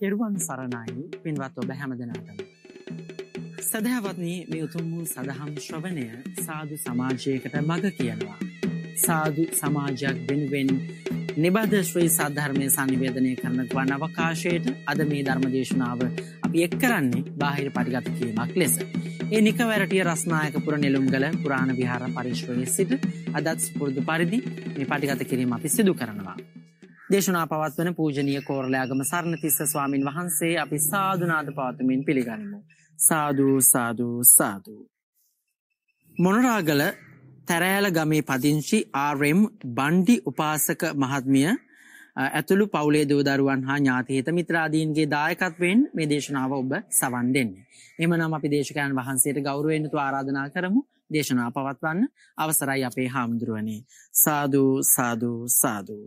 තෙරුවන් සරණයි පින්වත් ඔබ හැම දෙනාටම. සදහවත්නී මේ උතුම් වූ සදහම් ශ්‍රවණය සාදු සමාජයකට මඟ කියනවා. සාදු සමාජයක් වෙනුවෙන් නිබද ශ්‍රී සද්ධර්මය සංනිවේදනය කරන ගවන් අවකාශයට අද මේ ධර්මදේශනාව අපි එක් කරන්නේ බාහිර පරිගත කිරීමක් ලෙස. ඒ නිකවැරටිය රස්නායකපුර නිලුම්ගල පුරාණ විහාර පරිශ්වයේ සිට අදත් පුරුදු පරිදි මේ පටිගත කිරීම අපි සිදු කරනවා. දේශනා පවත්වන පූජනීය කෝරළයාගම සරණතිස්ස ස්වාමින් වහන්සේ අපි සාදුනාද පවතුමින් පිළිගනිමු. සාදු සාදු සාදු. මොනරාගල තැරෑල ගමේ පදිංචි ආරම් බණ්ඩි උපාසක මහත්මිය ඇතුළු පවුලේ දෝදරුවන් හා ඥාතිහිත මිත්‍රාදීන්ගේ දායකත්වයෙන් මේ දේශනාව ඔබ සවන් දෙන්න. එමනම් අපි දේශකයන් වහන්සේට ගෞරවයෙන් යුතුව ආරාධනා කරමු. දේශනා පවත්වන්න අවසරයි අපේ හාමුදුරුවනේ. සාදු සාදු සාදු.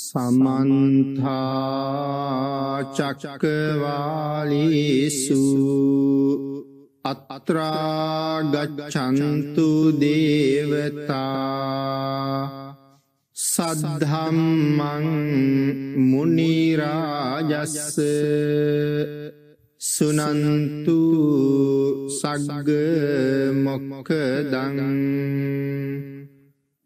සමන්තාචක්කවාලිසු අත්‍රාගච්චන්තු දේවතා සද්ධම්මං මුනිරාජස්ස සුනන්තු සග්ග මොක්කදං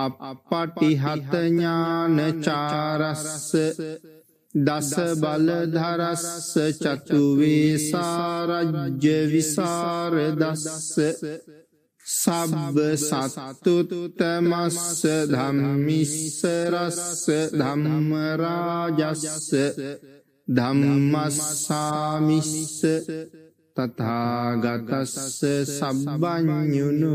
අපපටිහත ඥානචාරස්ස දස බලධරස්ස චතුවේසාරජ්‍ය විසාරදස්ස සබ්බ සසතුතුතමස්ස ධම්මිස්සරස්ස ධම්මරාජස්ස ධම්මස්සාමිස්ස තතාගතස්ස සබ්බඥුණු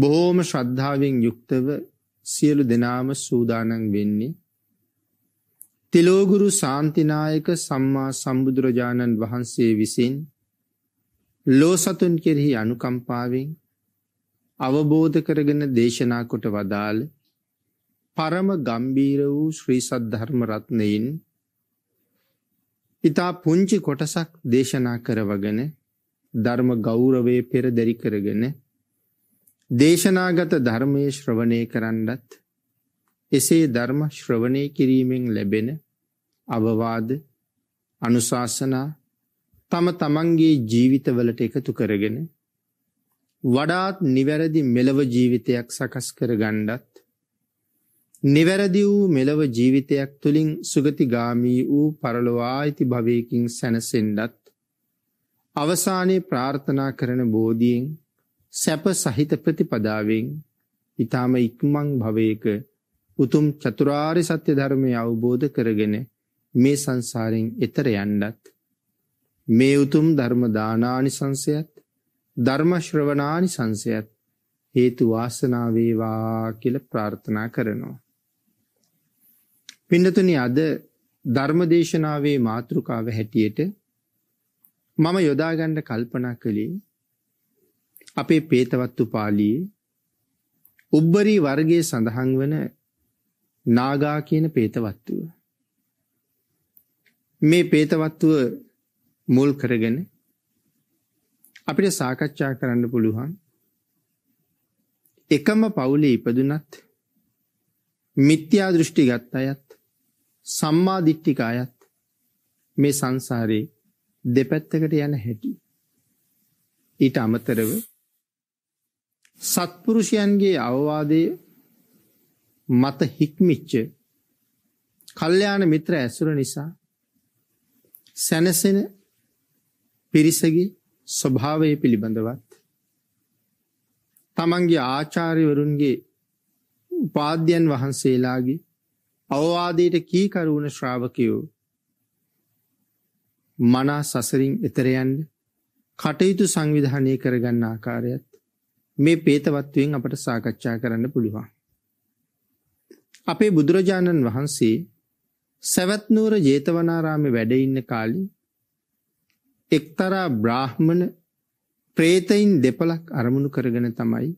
බොහෝම ශ්‍රද්ධාවෙන් යුක්තව සියලු දෙනාම සූදානම් වෙන්නේ තිලෝගුරු සාන්තිනායක සම්මා සම්බුදුරජාණන් වහන්සේ විසින් ලෝ සතුන් කෙරෙහි අනුකම්පාවෙන් අවබෝධ කරගෙන දේශනා කොට වදාළ පරම ගම්බීර වූ ශ්‍රී සද්ධර්ම රත්නයෙන් ඊතා පුංචි කොටසක් දේශනා කරවගෙන ධර්ම ගෞරවයේ පෙරදරි කරගෙන දේශනාගත ධර්මයේ ශ්‍රවණය කරන්නත් එසේ ධර්ම ශ්‍රවණය කිරීමෙන් ලැබෙන අවවාද අනුශාසනා තම තමන්ගේ ජීවිතවලට එකතු කරගෙන වඩාත් නිවැරදි මෙලව ජීවිතයක් සකස් කර ගණ්ඩත් නිවැරදි වූ මෙලව ජීවිතයක් තුළින් සුගතිගාමී වූ පරලොවායිති භවයකින් සැනසෙන්ඩත් අවසානයේ ප්‍රාර්ථනා කරන බෝධියෙන් සැප සහිත ප්‍රතිපදාවෙන් ඊටාම ඉක්මන් භවයක උතුම් චතුරාර්ය සත්‍ය ධර්මය අවබෝධ කරගෙන මේ සංසාරයෙන් එතර යන්නත් මේ උතුම් ධර්ම දානානි සංසයත් ධර්ම ශ්‍රවණානි සංසයත් හේතු වාසනා වේවා කියලා ප්‍රාර්ථනා කරනවා. පින්නතුනි අද ධර්මදේශනාවේ මාතෘකාව හැටියට මම යොදා ගන්න කල්පනා කළේ අපේ පේතවත්තු පාලියේ උබ්බරි වර්ගයේ සඳහන් වන නාගා කියන පේතවත්තුව. මේ පේතවත්තුව මුල් කරගෙන අපිට සාකච්ඡා කරන්න පුළුවන් එකම පවුලේ ඉපදුනත් මිත්‍යා දෘෂ්ටි ගත් අයත් සම්මා දිට්ඨික අයත් මේ සංසාරේ දෙපැත්තකට යන හැටි ඊට අමතරව සත්පුරුෂයන්ගේ අවවාදය මත හික්මිච්ච කල්යාණ මිත්‍ර ඇසුර නිසා සැනසෙන පිරිසගේ ස්වභාවය පිළිබඳවත් තමන්ගේ ආචාර්යවරුන්ගේ උපාධ්‍යයන් වහන්සේලාගේ අවවාදයට කීකරුවන ශ්‍රාවකයෝ මනා සසරින් එතරයන්ට කටයුතු සංවිධානය කරගන්න ආකාරයත් මේ පේතවත්වයෙන් අපට සාකච්ඡා කරන්න පුළුවන්. අපේ බුදුරජාණන් වහන්සේ සැවැත්නූර ජේතවනාරාමේ වැඩ ඉන්න කාලේ එක්තරා බ්‍රාහ්මණ ප්‍රේතයින් දෙපලක් අරමුණු කරගෙන තමයි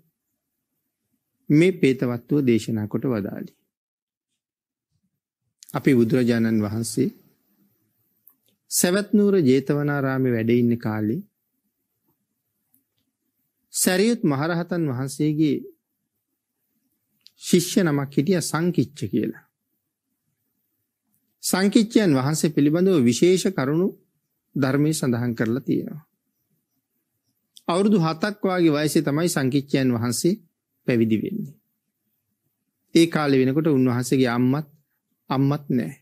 මේ පේතවත්ව දේශනා කොට වදාළේ. අපි බුදුරජාණන් වහන්සේ සැවැත්නූර ජේතවනාරාමේ වැඩ ඉන්න කාලේ සැරියුත් මහරහතන් වහන්සේගේ ශිෂ්‍ය නමක් හිටිය සංකිච්ච කියලා. සංකිච්චයන් වහන්සේ පිළිබඳව විශේෂ කරුණු ධර්මයේ සඳහන් කරලා තියෙනවා. අවුරුදු 7ක් වාගේ වයසේ තමයි සංකිච්චයන් වහන්සේ පැවිදි වෙන්නේ. ඒ කාලේ වෙනකොට උන්වහන්සේගේ අම්මත් අම්මත් නැහැ.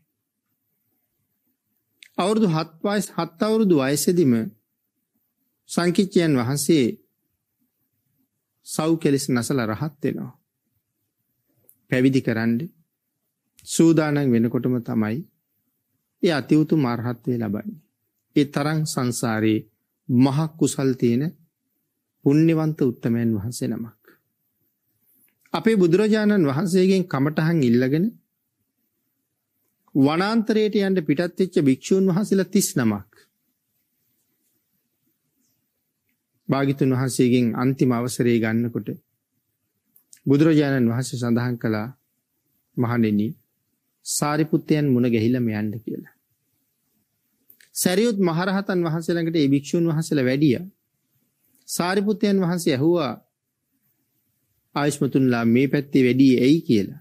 අවුරුදු 7 වයස 7 අවුරුදු වයසේදීම සංකිච්චයන් වහන්සේ සව් කෙලෙස් නසල රහත් වෙනවා. පැවිදි කරන්න සූදානම් වෙනකොටම තමයි ඒ අති උතුම් අරහත්ත්වය ලබන්නේ. ඒ තරම් සංසාරේ මහ කුසල් තියෙන පුණ්‍යවන්ත උත්තමයන් වහන්සේ නමක්. අපේ බුදුරජාණන් වහන්සේගෙන් කමඨහන් ඉල්ලගෙන වනාන්තරයට යන්න පිටත් වෙච්ච භික්ෂූන් වහන්සේලා 39ක් භාගිතුන් වහන්සේගෙන් අන්තිම අවසරේ ගන්නකොට බුදුරජාණන් වහන්සේ සඳහන් කළා මහණෙනි සාරිපුත්තයන් මුණ ගැහිලා මෙයන්ද කියලා. සැරියුත් මහරහතන් වහන්සේ ළඟට ඒ භික්ෂුන් වහන්සේලා වැඩියා. සාරිපුත්තයන් වහන්සේ ඇහුවා ආයෂ්මතුන්ලා මේ පැත්තේ වැඩි ඇයි කියලා.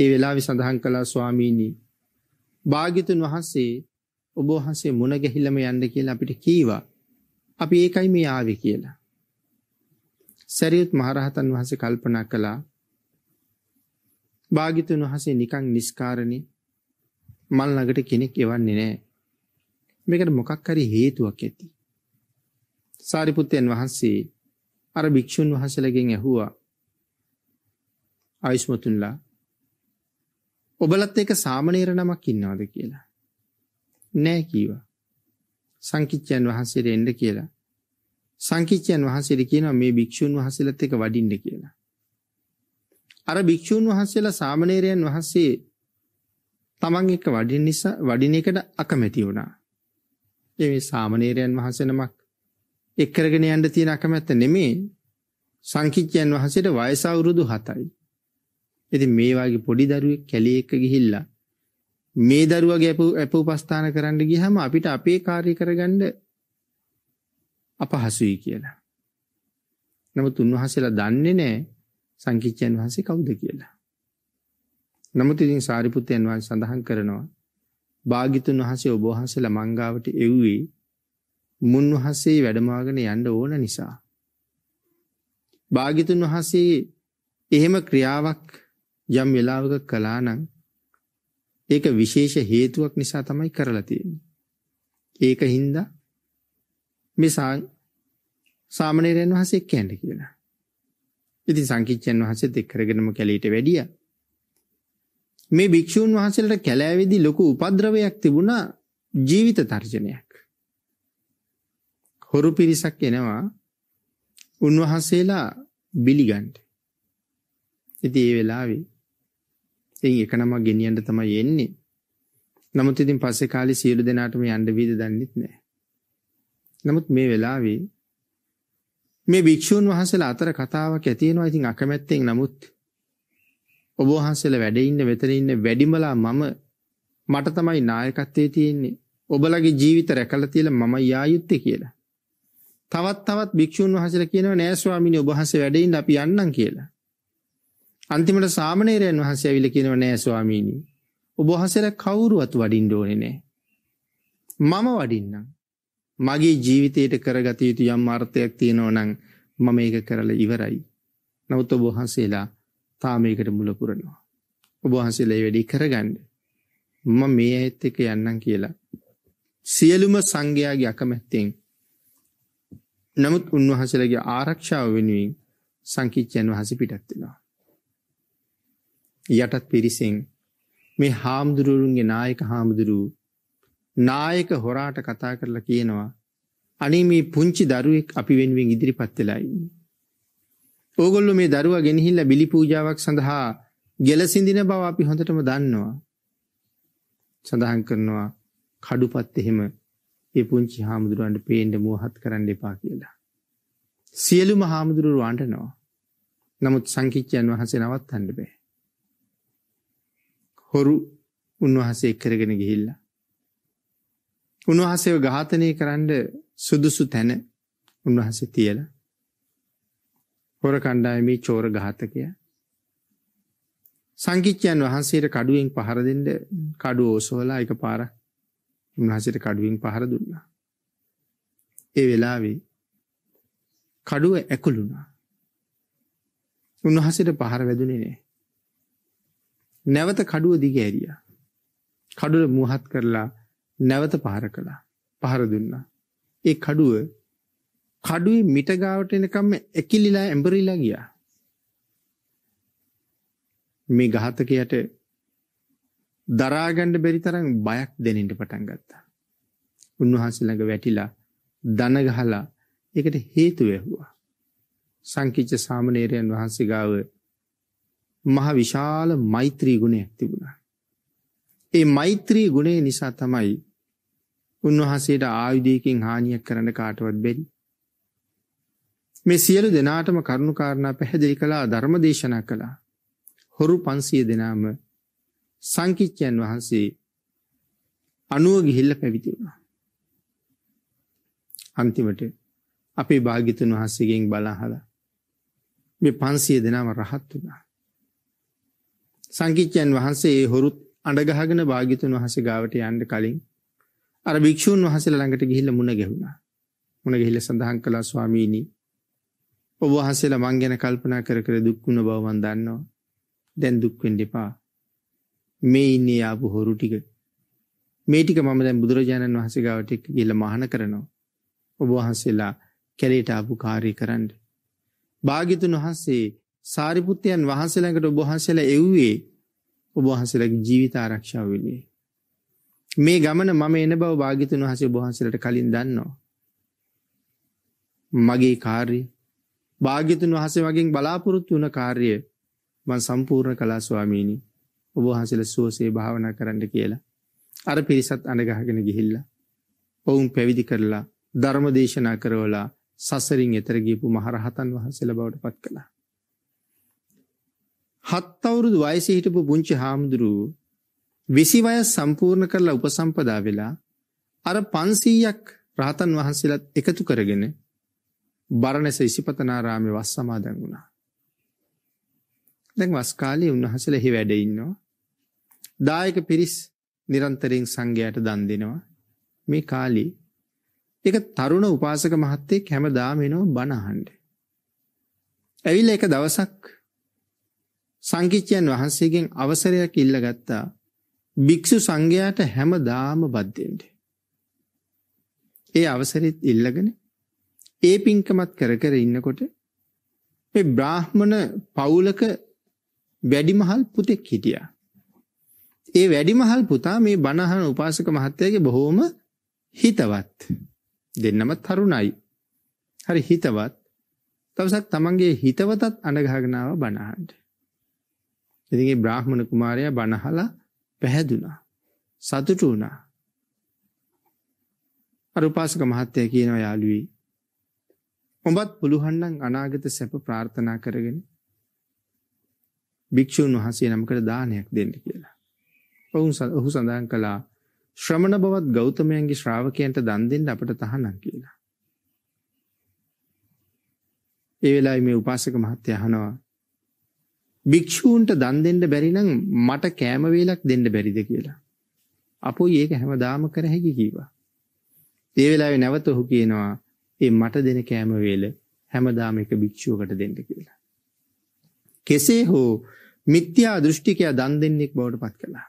ඒ වෙලාවේ සඳහන් කළා ස්වාමීනි භාග්‍යතුන් වහන්සේ ඔබ වහන්සේ මුණ ගැහිලම යන්න කියලා අපිට කීවා. අපි ඒකයි මේ ආවේ කියලා. සරියුත් මහරහතන් වහන්සේ කල්පනා කළා භාග්‍යතුන් වහන්සේ නිකන් නිස්කාරණේ මල් ළඟට කෙනෙක් එවන්නේ නැහැ. මේකට මොකක් හරි හේතුවක් ඇති. සාරිපුත්තයන් වහන්සේ අර භික්ෂුන් වහන්සේලාගෙන් ඇහුවා ආයුෂ්මතුන්ලා ඔබලත් එක සාමණේර නමක් ඉන්නවද කියලා. නෑ කීවා. සංකිච්චයන් වහන්සේට එන්න කියලා. සංකිච්චයන් වහන්සේට කියනවා මේ භික්ෂූන් වහන්සේලත් එක වඩින්න කියලා. අර භික්ෂූන් වහන්සේලා සාමණේරයන් වහන්සේ තමන් එක්ක වඩින නිසා වඩින එකට අකමැති වුණා. ඒ මේ සාමණේරයන් වහන්සේ නමක් එක් කරගෙන යන්න තියෙන අකමැත්ත නෙමේ සංකිච්චයන් වහන්සේට වයස අවුරුදු 7යි. ඉතින් මේ වගේ පොඩි දරුවෙක් කැලේ එක ගිහිල්ලා මේ දරුවගේ අප උපස්ථාන කරන්න ගියහම අපිට අපේ කාර්ය කරගන්න අපහසුයි කියලා. නමුත් උන්වහන්සේලා දන්නේ නැහැ සංකිච්ඡයන් වහන්සේ කවුද කියලා. නමුත් ඉතින් සාරිපුත්තයන් වහන්සේ සඳහන් කරනවා භාග්‍යතුන් වහන්සේ ඔබ වහන්සේලා මංගාවට එව්වේ මුන්වහන්සේ වැඩමවාගෙන යන්න ඕන නිසා. භාග්‍යතුන් වහන්සේ එහෙම ක්‍රියාවක් යම් වෙලාවක කළා නම් ඒක විශේෂ හේතුවක් නිසා තමයි කරලා තියෙන්නේ. ඒක හින්දා මේ සාමණේරයන් වහන්සේ කියන්නේ කියලා. ඉතින් සංකීර්ණ වහන්සේ දෙක් කරගෙනම කැලීට වැඩියා. මේ භික්ෂූන් වහන්සේලට කැලෑවේදී ලොකු උපද්‍රවයක් තිබුණා ජීවිත තර්ජනයක්. හොරු පිරිසක් එනවා උන්වහන්සේලා බිලිගන්න. ඉතින් ඒ වෙලාවේ ඉතින් එක නම ගෙනියන්න තමයි එන්නේ. නමුත් ඉතින් පස්සේ කාලේ සියලු දෙනාටම යන්න වීද දන්නෙත් නැහැ. නමුත් මේ වෙලාවේ මේ භික්ෂූන් වහන්සේලා අතර කතාවක් ඇති වෙනවා. ඉතින් අකමැත්තෙන් නමුත් ඔබ වහන්සේලා වැඩ ඉන්න වෙතන ඉන්න වැඩිමලා මම මට තමයි නායකත්වයේ තියෙන්නේ. ඔබලගේ ජීවිත රැකලා තියලා මම යායුත්තේ කියලා. තවත් තවත් භික්ෂූන් වහන්සේලා කියනවා නෑ ස්වාමීනි ඔබ වහන්සේ වැඩ ඉන්න අපි යන්නම් කියලා. අන්තිමට සාමණේරයන් වහන්සේ ඇවිල්ලා කියනවා නෑ ස්වාමීනි. ඔබ වහන්සේලා කවුරුවත් වඩින්න ඕනේ නෑ. මම වඩින්නම්. මගේ ජීවිතයට කරගත යුතු යම් අර්ථයක් තියෙනවා නම් මම ඒක කරලා ඉවරයි. නමුත් ඔබ වහන්සේලා තාම ඒකට මුල පුරනවා. ඔබ වහන්සේලා ඒ වැඩේ කරගන්න. මම මේ ඇත් එක යන්නම් කියලා. සියලුම සංඝයාගේ අකමැත්තෙන් නමුත් උන්වහන්සේලාගේ ආරක්ෂාව වෙනුවෙන් සංකීර්ණ වහන්සේ පිටත් වෙනවා. යටත් පිරිසෙන් මේ හාමුදුරුවරුන්ගේ නායක හාමුදුරුව නායක හොරාට කතා කරලා කියනවා අනේ මේ පුංචි දරුවෙක් අපි වෙනුවෙන් ඉදිරිපත් වෙලා ඉන්නේ. ඕගොල්ලෝ මේ දරුවා ගෙනහිල්ලා බිලි පූජාවක් සඳහා ගෙලසිඳින බව අපි හොඳටම දන්නවා. සඳහන් කරනවා කඩුපත් එහෙම ඒ පුංචි හාමුදුරුවන්ට පේන්න මෝහත් කරන්න එපා කියලා. සියලුම හාමුදුරුවෝ අඬනවා. නමුත් සංකීච්ඡයන් වහන්සේ නවත්තන්න බෑ. හොරු උන්වහන්සේ එක්කරගෙන ගිහිල්ලා. උන්වහන්සේව ඝාතනය කරන්න සුදුසු තැන උන්වහන්සේ තියලා හොර කණ්ඩායමේ චෝර ඝාතකයා සංකිච්ඡයන් වහන්සේට කඩුවෙන් පහර දෙන්න කඩුව ඔසවලා එකපාරක් උන්වහන්සේට කඩුවෙන් පහර දුන්නා. ඒ වෙලාවේ කඩුව ඇකුළුණා. උන්වහන්සේට පහර වැදුනේ නෑ. නැවත කඩුව දිග ඇරියා. කඩුව මුවහත් කරලා නැවත පහර කළා. පහර දුන්නා. ඒ කඩුව කඩුවේ මිට ගාවට එනකම් ඇකිලිලා ඇඹරිලා ගියා. මේ ඝාතකයට දරා ගන්න බැරි තරම් බයක් දැනෙන්න පටන් ගත්තා. උන්වහන්සේ ළඟ වැටිලා දන ගහලා ඒකට හේතු ඇහුවා. සංකීච්ඡ සාමණේරයන් වහන්සේ ගාව මහ විශාල මෛත්‍රී ගුණයක් තිබුණා. ඒ මෛත්‍රී ගුණේ නිසා තමයි උන්වහන්සේට ආයුධයකින් හානියක් කරන්න කාටවත් බැරි. මේ සියලු දෙනාටම කරුණු කාරණා පැහැදිලි කළා ධර්ම දේශනා කළා. හොරු 500 දෙනාම සංකිච්ඡයන් වහන්සේ අනුව ගිහිල්ලා පැවිදි වුණා. අන්තිමට අපේ භාග්‍යතුන් වහන්සේගෙන් බලා අහලා මේ 500 දෙනාම රහත් වුණා. සංකීච්ඡයන් වහන්සේ හොරුත් අඬගහගෙන භාග්‍යතුන් වහන්සේ ගාවට යන්න කලින් අර භික්ෂූන් වහන්සේලා ළඟට ගිහිල්ලා මුණ ගැහුණා. මුණ ගිහිල්ලා සඳහන් කළා ස්වාමීනි ඔබ වහන්සේලා මං ගැන කල්පනා කර කර දුක් වුණ බව මන් දන්නවා. දැන් දුක් වෙන්න එපා. මේ ඉන්නේ ආපු හොරු ටික. මේ ටික මම දැන් බුදුරජාණන් වහන්සේ ගාවට ගිහිල්ලා මහාන කරනවා. ඔබ වහන්සේලා කැලේට ආපු කාර්යය කරන්න. භාග්‍යතුන් වහන්සේ සාරිපුත්තයන් වහන්සේ ළඟට ඔබ වහන්සේලා එව්වේ ඔබ වහන්සේලාගේ ජීවිත ආරක්ෂාව වෙනුවෙන්. මේ ගමන මම එන බව භාග්‍යතුන් වහන්සේ ඔබ වහන්සේලාට කලින් දන්නවා. මගේ කාර්ය භාග්‍යතුන් වහන්සේ වගෙන් බලාපොරොත්තු වුණ කාර්ය මම සම්පූර්ණ කළා ස්වාමීනි. ඔබ වහන්සේලා සුවසේ භාවනා කරන්න කියලා. අර පිරිසත් අඬගහගෙන ගිහිල්ලා ඔවුන් පැවිදි කරලා ධර්ම දේශනා කරවලා සසරින් එතර ගියපු මහරහතන් වහන්සේලා බවට පත් කළා. 7 අවුරුදු වයසේ හිටපු පුංචි හාමුදුරුව 20 වයස සම්පූර්ණ කරලා උපසම්පදා වෙලා අර 500ක් රහතන් වහන්සේලාත් එකතු කරගෙන බරණැස ඉසිපතනාරාමේ වස් සමාදන් වුණා. දැන් වස් කාලේ උන්වහන්සේලා එහි වැඩ ඉන්නවා. දායක පිරිස් නිරන්තරයෙන් සංඝයාට දන් දෙනවා. මේ කාලේ ඒක තරුණ උපාසක මහත්තයෙක් හැමදාම එනවා බණ අහන්න. ඇවිල්ලා එක දවසක් සංකිච්චයන් වහන්සේගෙන් අවසරයක් ඉල්ලගත්තා භික්ෂු සංඝයාට හැමදාම බද්ධෙන්ට. ඒ අවසරෙත් ඉල්ලගෙන ඒ පින්කමත් කර කර ඉන්නකොට මේ බ්‍රාහ්මණ පවුලක වැඩිමහල් පුතෙක් හිටියා. ඒ වැඩිමහල් පුතා මේ බණහන උපාසක මහත්තයාගේ බොහෝම හිතවත්. දෙන්නම තරුණයි. හරි හිතවත්. තවසක් තමන්ගේ හිතවතත් අඬගහගෙන ආව බණහන්ට. ඉතින් ඒ බ්‍රාහ්මණ කුමාරයා බණහලා පැහැදුනා. සතුටු වුණා. අර උපාසක මහත්තයා කියනවා යාළුවී ඔබත් පුළුවන් නම් අනාගත සැප ප්‍රාර්ථනා කරගෙන භික්ෂුන් වහන්සේ නමකට දානයක් දෙන්න කියලා. ඔවුන් ඔහු සඳහන් කළා ශ්‍රමණ බවත් ගෞතමයන්ගේ ශ්‍රාවකයන්ට දන් දෙන්න අපට තහනම් කියලා. ඒ වෙලාවේ මේ උපාසක මහත්තයා අහනවා භික්ෂූන්ට දන් දෙන්න බැරි නම් මට කෑම වේලක් දෙන්න බැරිද කියලා. අපොයි ඒක හැමදාම කර හැකි කීවා. ඒ වෙලාවේ නැවත ඔහු කියනවා ඒ මට දෙන කෑම වේල හැමදාම එක භික්ෂුවකට දෙන්න කියලා. කෙසේ හෝ මිත්‍යා දෘෂ්ටිකයා දන් දෙන්නෙක් බවට පත් කළා.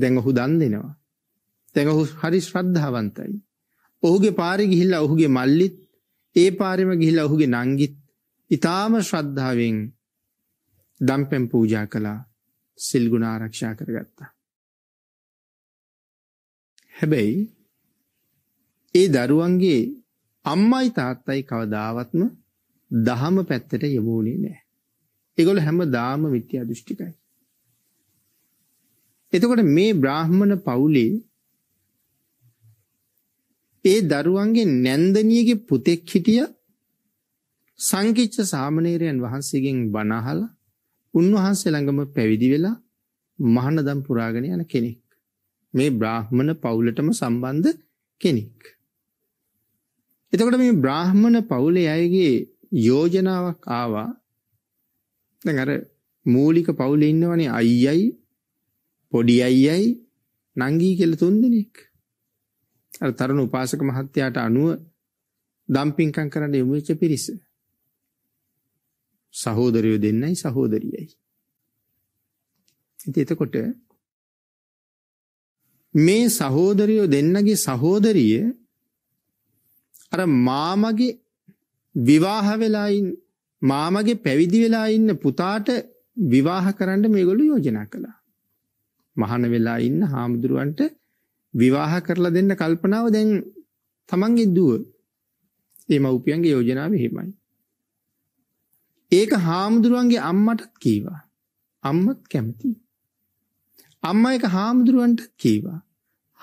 දැන් ඔහු දන් දෙනවා. දැන් ඔහු හරි ශ්‍රද්ධාවන්තයි. ඔහුගේ පාරේ ගිහිල්ලා ඔහුගේ මල්ලිත් ඒ පාරෙම ගිහිල්ලා ඔහුගේ නංගිත් ඊටාම ශ්‍රද්ධාවෙන් දම්පැම් පූජා කළා සිල්ගුණ ආරක්ෂා කරගත්තා. හැබැයි ඒ දරුවන්ගේ අම්මයි තාත්තයි කවදාවත්ම දහම පැත්තට යොමුුණේ නෑ. ඒගොල හැම දාම විත්‍යා දෘෂ්ටිකයි. එතකොට මේ බ්‍රාහ්මණ පවුලේ ඒ දරුවන්ගේ නැන්දනියගේ පුතෙක් හිටිය සංකිච්ච සාමණේරයන් වහන්සේගෙන් බනහලා උන්වහන්සේ ළඟම පැවිදි වෙලා මහානදම් පුරාගෙන යන කෙනෙක්. මේ බ්‍රාහ්මණ පවුලටම සම්බන්ධ කෙනෙක්. එතකොට මේ බ්‍රාහ්මණ පවුලේ අයගේ යෝජනාවක් ආවා දැන් අර මූලික පවුලේ ඉන්නවනේ අයියයි පොඩි අයියයි නංගී කියලා තුන්දෙනෙක්. අර තරුණ උපාසක මහත්තයාට අනුව දම්පින්කම් කරන්න යොමු වෙච්ච පිරිස. සහෝදරයෝ දෙන්නයි සහෝදරියයි. ඉතින් එතකොට මේ සහෝදරයෝ දෙන්නගේ සහෝදරිය අර මාමගේ විවාහ වෙලා මාමගේ පැවිදි වෙලා ඉන්න පුතාට විවාහ කරන්න මේගොල්ලෝ යෝජනා කළා. මහාන වෙලා ඉන්න හාමුදුරුවන්ට විවාහ කරලා දෙන්න කල්පනාව දැන් තමන්ගේ දුව. ඒ මව්පියන්ගේ යෝජනාව එහෙමයි. ඒක හාමුදුරුවන්ගේ අම්මටත් කීවා. අම්මත් කැමති. අම්මා ඒක හාමුදුරුවන්ට කීවා.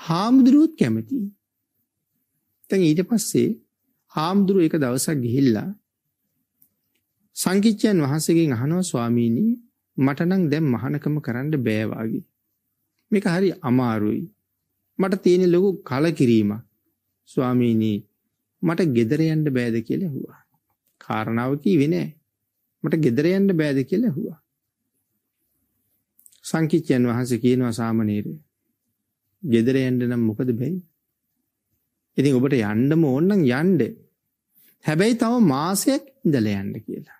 හාමුදුරුවොත් කැමති. දැන් ඊට පස්සේ හාමුදුරුව එක දවසක් ගිහිල්ලා සංකිච්ඡයන් වහන්සේගෙන් අහනවා ස්වාමීනි මට නම් දැන් මහානකම කරන්න බෑ වාගේ. මේක හරි අමාරුයි. මට තියෙන ලොකු කලකිරීමක්. ස්වාමීනි මට ගෙදර යන්න බෑද කියලා ඇහුවා. කාරණාව කිව්වේ නෑ. මට ගෙදර යන්න බෑද කියලා ඇහුවා. සංකීර්ණ වහන්සේ කියනවා සාමණේරය. ගෙදර යන්න නම් මොකද බැයි? ඉතින් ඔබට යන්නම ඕන නම් යන්න. හැබැයි තව මාසයක් ඉඳලා යන්න කියලා.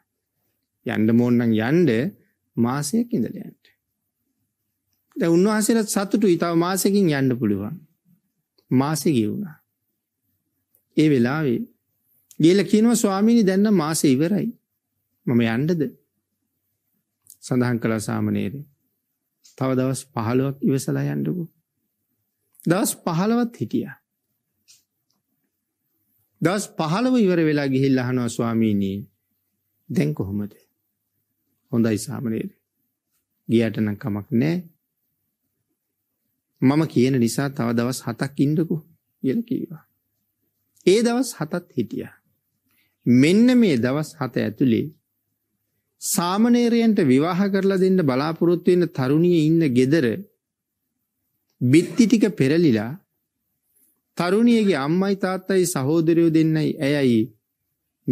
යන්න ඕන නම් යන්න මාසයක් ඉඳලා යන්න. දැන් උන්වහන්සේලා සතුටුයි තව මාසෙකින් යන්න පුළුවන්. මාසෙ ගියුණා. ඒ වෙලාවේ ගිහලා කියනවා ස්වාමීනි දැන් නම් මාසෙ ඉවරයි. මම යන්නද සඳහන් කළා සාමනේරේ තව දවස් 15ක් ඉවසලා යන්නකො දවස් 15වත් හිටියා දවස් 15 ඉවර වෙලා ගිහිල්ලා අහනවා ස්වාමීනි දැන් කොහොමද හොඳයි සාමනේරේ ගියාට නම් කමක් නැහැ මම කියන නිසා තව දවස් 7ක් ඉන්නකො කියලා කිව්වා ඒ දවස් 7ත් හිටියා මෙන්න මේ දවස් 7 ඇතුලේ සාමණේරයන්ට විවාහ කරලා දෙන්න බලාපොරොත්තු වෙන තරුණිය ඉන්න gedara බිත්ති ටික පෙරලිලා තරුණියගේ අම්මයි තාත්තයි සහෝදරයෝ දෙන්නයි ඇයයි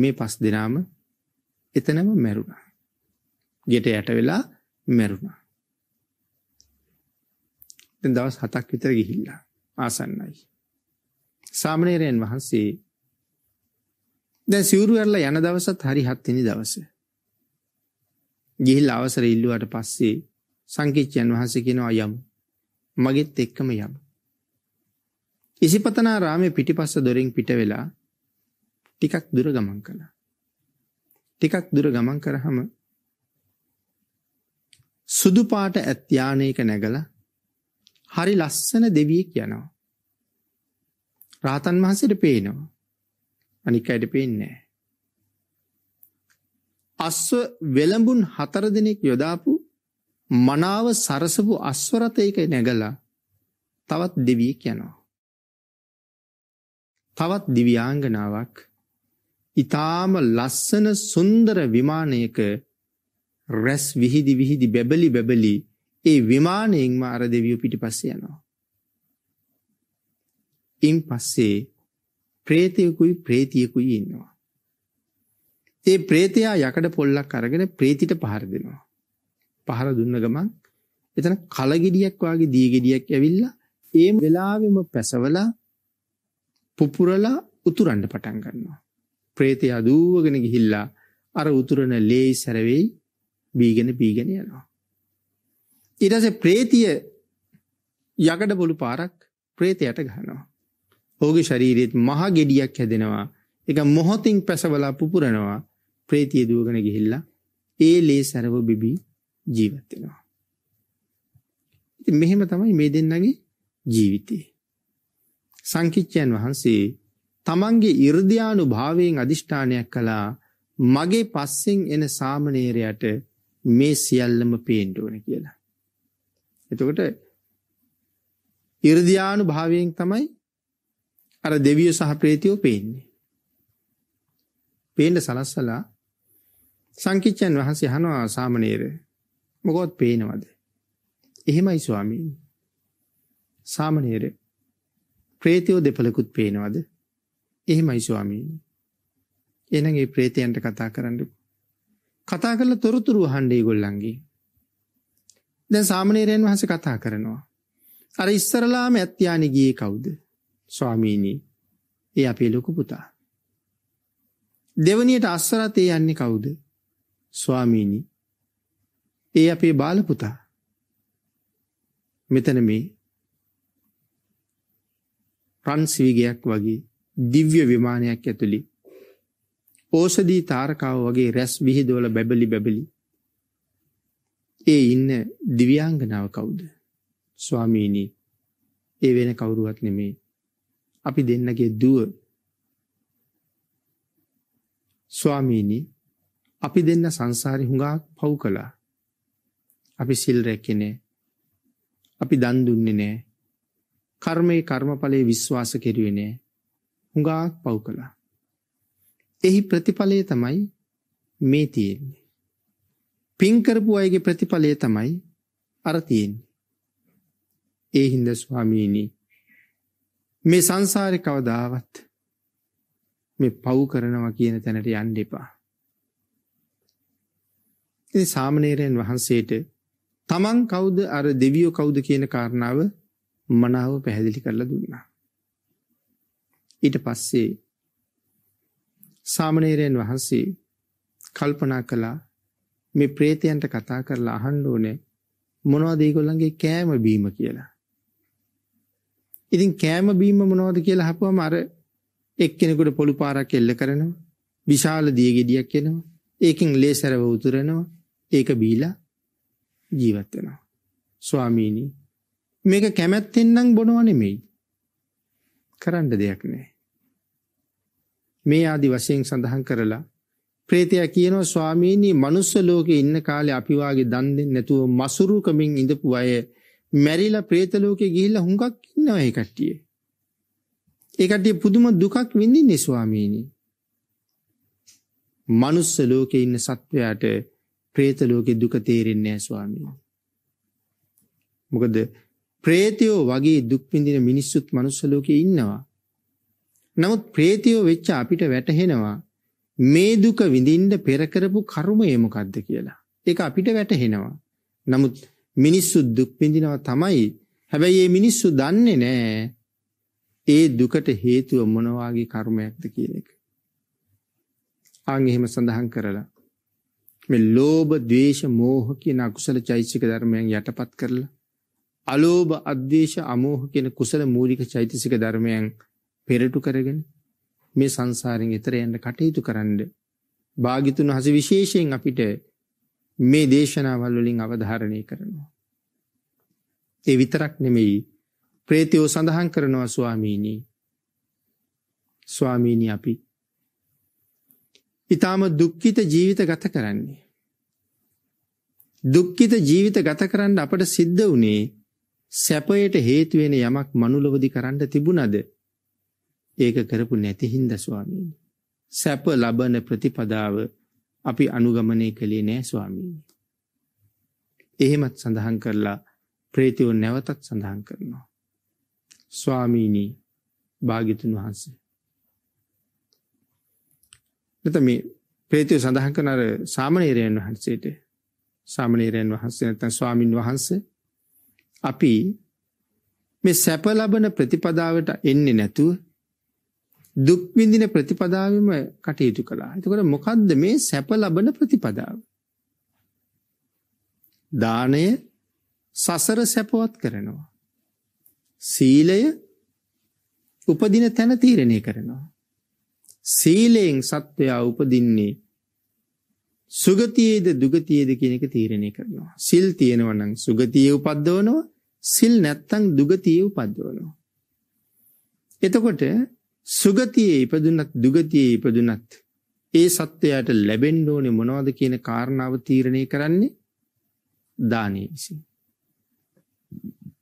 මේ පස් දෙනාම එතනම මැරුණා. ගෙට යට වෙලා මැරුණා. දැන් දවස් 7ක් විතර ගිහිල්ලා ආසන්නයි. සාමණේරයන් වහන්සේ දැන් සිවුරු ඇරලා යන දවසත් හරි 7 වෙනි දවසේ ගිහිල් අවසර ඉල්ලුවට පස්සේ සංකිච්චයන් වහන්සේ කෙනවා යම් මගෙත් එක්කම යම්. ඉසිපතනා රාමය පිටිපස්ස දොරින් පිට වෙලා ටිකක් දුර ගමන් කළා. ටිකක් දුර ගමන් කරහම සුදු පාට ඇත්යානයක නැගලා හරි ලස්සන දෙවියෙක් යනවා. රාතන් වහන්සේට පේනවා. අනික් අයට පේන්නේ නැහැ. අස්ව වෙළඹුන් හතර දෙනෙක් යොදාපු මනාව සරසපු අස්වරථයක නැගලා තවත් දෙවියෙක් යනවා. තවත් දිව්‍යාංගනාවක් ඊටාම ලස්සන සුන්දර විමානයක රැස් විහිදි විහිදි බැබලි බැබලි ඒ විමානයෙන්ම අර දෙවියෝ පිටිපස්සේ යනවා. ඉන් පස්සේ ප්‍රේතයෙකුයි ප්‍රේතියෙකුයි ඉන්නවා. ඒ ප්‍රේතයා යකඩ පොල්ලක් අරගෙන ප්‍රේතිට පහර දෙනවා. පහර දුන්න ගමන් එතන කලගෙඩියක් වාගේ දීගෙඩියක් ඇවිල්ලා ඒ වෙලාවෙම පැසවලා පුපුරලා උතුරන්න පටන් ගන්නවා. ප්‍රේතයා දුවගෙන ගිහිල්ලා අර උතුරන ලේ සැරවෙයි බීගෙන බීගෙන යනවා. ඊට පස්සේ ප්‍රේතිය යකඩ පොළු පාරක් ප්‍රේතයට ගහනවා. ඔහුගේ ශරීරෙත් මහ ගෙඩියක් හැදෙනවා. ඒක මොහොතින් පැසවලා පුපුරනවා. ප්‍රේතිය දුවගෙන ගිහිල්ලා ඒ ලේ සරව බිබී ජීවත් වෙනවා. ඉතින් මෙහෙම තමයි මේ දෙන්නගේ ජීවිතය. සංකිච්ඡයන් වහන්සේ තමන්ගේ 이르දියානු භාවයෙන් අදිෂ්ඨානයක් කළා මගේ පස්සෙන් එන සාමණේරයට මේ සියල්ලම පේන්න ඕන කියලා. එතකොට 이르දියානු භාවයෙන් තමයි අර දෙවියෝ සහ ප්‍රේතයෝ පේන්නේ. පේන්න සලස්සලා සංකිච්ඡන් වහන්සේ අහනවා සාමණේර මොකවත් පේනවද? එහෙමයි ස්වාමීනි. සාමණේර ප්‍රේතයෝ දෙපලකුත් පේනවද? එහෙමයි ස්වාමීනි. එහෙනම් ඒ ප්‍රේතයන්ට කතා කරන්න කතා කරලා තොරතුරු අහන්න ඒගොල්ලන්ගේ. දැන් සාමණේරයන් වහන්සේ කතා කරනවා. අර ඉස්සරලාම ඇත්තියානි ගියේ කවුද? ස්වාමීනි. ඒ අපේ ලොකු පුතා. දෙවනියට අස්සරත් ඒ යන්නේ කවුද? ස්වාමීනි ඒ අපේ බාල පුතා මෙතන මේ රන් සවිගයක් වගේ දිව්‍ය විමානයක් ඇතුළි ඕසදී තාරකාව වගේ රැස් විහිදවල බැබලි බැබලි ඒ ඉන්න දිව්‍යාංගනාව කවුද ස්වාමීනී ඒ වෙන කවුරුවත් නෙමේ අපි දෙන්නගේ දුව ස්වාමීනී අපි දෙන්න සංසාරේ හුඟා පව් කළා. අපි සිල් රැකේ නෑ. අපි දන් දුන්නේ නෑ. කර්මයේ කර්මඵලයේ විශ්වාස කෙරුවේ නෑ. හුඟා පව් කළා. එහි ප්‍රතිඵලය තමයි මේ තියෙන්නේ. පින් කරපු අයගේ ප්‍රතිඵලය තමයි අර තියෙන්නේ. ඒ හින්දා ස්වාමීනි මේ සංසාරේ කවදාවත් මේ පව් කරනවා කියන තැනට යන්න එපා. ඉතින් සාමණේරයන් වහන්සේට තමන් කවුද අර දෙවියෝ කවුද කියන කාරණාව මනාව පැහැදිලි කරලා දුන්නා. ඊට පස්සේ සාමණේරයන් වහන්සේ කල්පනා කළා මේ ප්‍රේතයන්ට කතා කරලා අහන්න ඕනේ මොනවද ඒගොල්ලන්ගේ කෑම බීම කියලා. ඉතින් කෑම බීම මොනවද කියලා අහපුවම අර එක්කෙනෙකුට පොළු පාරක් එල්ල කරනවා. විශාල දිය ගෙඩියක් එනවා. ඒකෙන් ලේසරව උතුරනවා. ඒක බීලා ජීවත් වෙනවා. ස්වාමීනි මේක කැමැත්තෙන් නම් බොනව නෙමෙයි. කරන්න දෙයක් නැහැ. මේ ආදි වශයෙන් සඳහන් කරලා ප්‍රේතයා කියනවා ස්වාමීනි මනුස්ස ලෝකේ ඉන්න කාලේ අපි වාගේ දන් දෙන්නේ නැතුව මසුරුකමින් ඉඳපු අය මැරිලා പ്രേත ලෝකේ ගිහිල්ලා හුඟක් ඉන්නවා ඒ කට්ටිය. ඒ කට්ටිය පුදුම දුකක් විඳින්නේ ස්වාමීනි. මනුස්ස ලෝකේ ඉන්න සත්වයාට പ്രේත ලෝකේ දුක තේරෙන්නේ නැහැ ස්වාමීනි. මොකද ප්‍රේතයෝ වගේ දුක් විඳින මිනිස්සුත් මනුස්ස ලෝකේ ඉන්නවා. නමුත් ප්‍රේතයෝ වෙච්ච අපිට වැටහෙනවා මේ දුක විඳින්න පෙර කරපු කර්මය මොකද්ද කියලා. ඒක අපිට වැටහෙනවා. නමුත් මිනිස්සු දුක් විඳිනවා තමයි. හැබැයි මේ මිනිස්සු දන්නේ නැහැ ඒ දුකට හේතුව මොන කර්මයක්ද කියන එක. ආන් එහෙම සඳහන් කරලා මේ ලෝභ, ద్వේෂ, මෝහ කියන අකුසල චෛතසික ධර්මයන් යටපත් කරලා අලෝභ, අද්වේෂ, අමෝහ කියන කුසල මූලික චෛතසික ධර්මයන් පෙරටු කරගෙන මේ සංසාරෙන් එතර යන්න කටයුතු කරන්න භාගිතුන් හස විශේෂයෙන් අපිට මේ දේශනාවල් වලින් අවධාරණය කරනවා. ඒ විතරක් නෙමෙයි ප්‍රේතයෝ සඳහන් කරනවා ස්වාමීනි ස්වාමීනි අපි ඊටාම දුක්ඛිත ජීවිත ගත කරන්නේ. දුක්ඛිත ජීවිත ගත කරන්න අපට සිද්ධ වුණේ සැපයට හේතු වෙන යමක් මනුලවදි කරන්න තිබුණද ඒක කරපු නැති හින්දා ස්වාමීනි. සැප ලබන ප්‍රතිපදාව අපි අනුගමනය කළේ නෑ ස්වාමීනි. එහෙමත් සඳහන් කරලා ප්‍රේතයෝ නැවතත් සඳහන් කරනවා. ස්වාමීනි භාග්‍යතුන් වහන්සේ නැත්නම් මේ ප්‍රේතය සඳහන් කරන අර සාමණේරයන් වහන්සේට සාමණේරයන් වහන්සේ නැත්නම් ස්වාමින් වහන්සේ අපි මේ සැප ලබන ප්‍රතිපදාවට එන්නේ නැතුව දුක් විඳින ප්‍රතිපදාවෙම කටයුතු කළා. එතකොට මොකද්ද මේ සැප ලබන ප්‍රතිපදාව? දාණය සසර සැපවත් කරනවා. සීලය උපදින තැන තීරණය කරනවා. සීලයෙන් සත්වයා උපදින්නේ සුගතියේද දුගතියේද කියන එක තීරණය කරනවා. සිල් තියෙනවා නම් සුගතිය උපද්දවනවා, සිල් නැත්නම් දුගතිය උපද්දවනවා. එතකොට සුගතියේ ඉපදුනත් දුගතියේ ඉපදුනත් ඒ සත්වයාට ලැබෙන්න ඕනේ මොනවද කියන කාරණාව තීරණය කරන්නේ දානේ විසින්.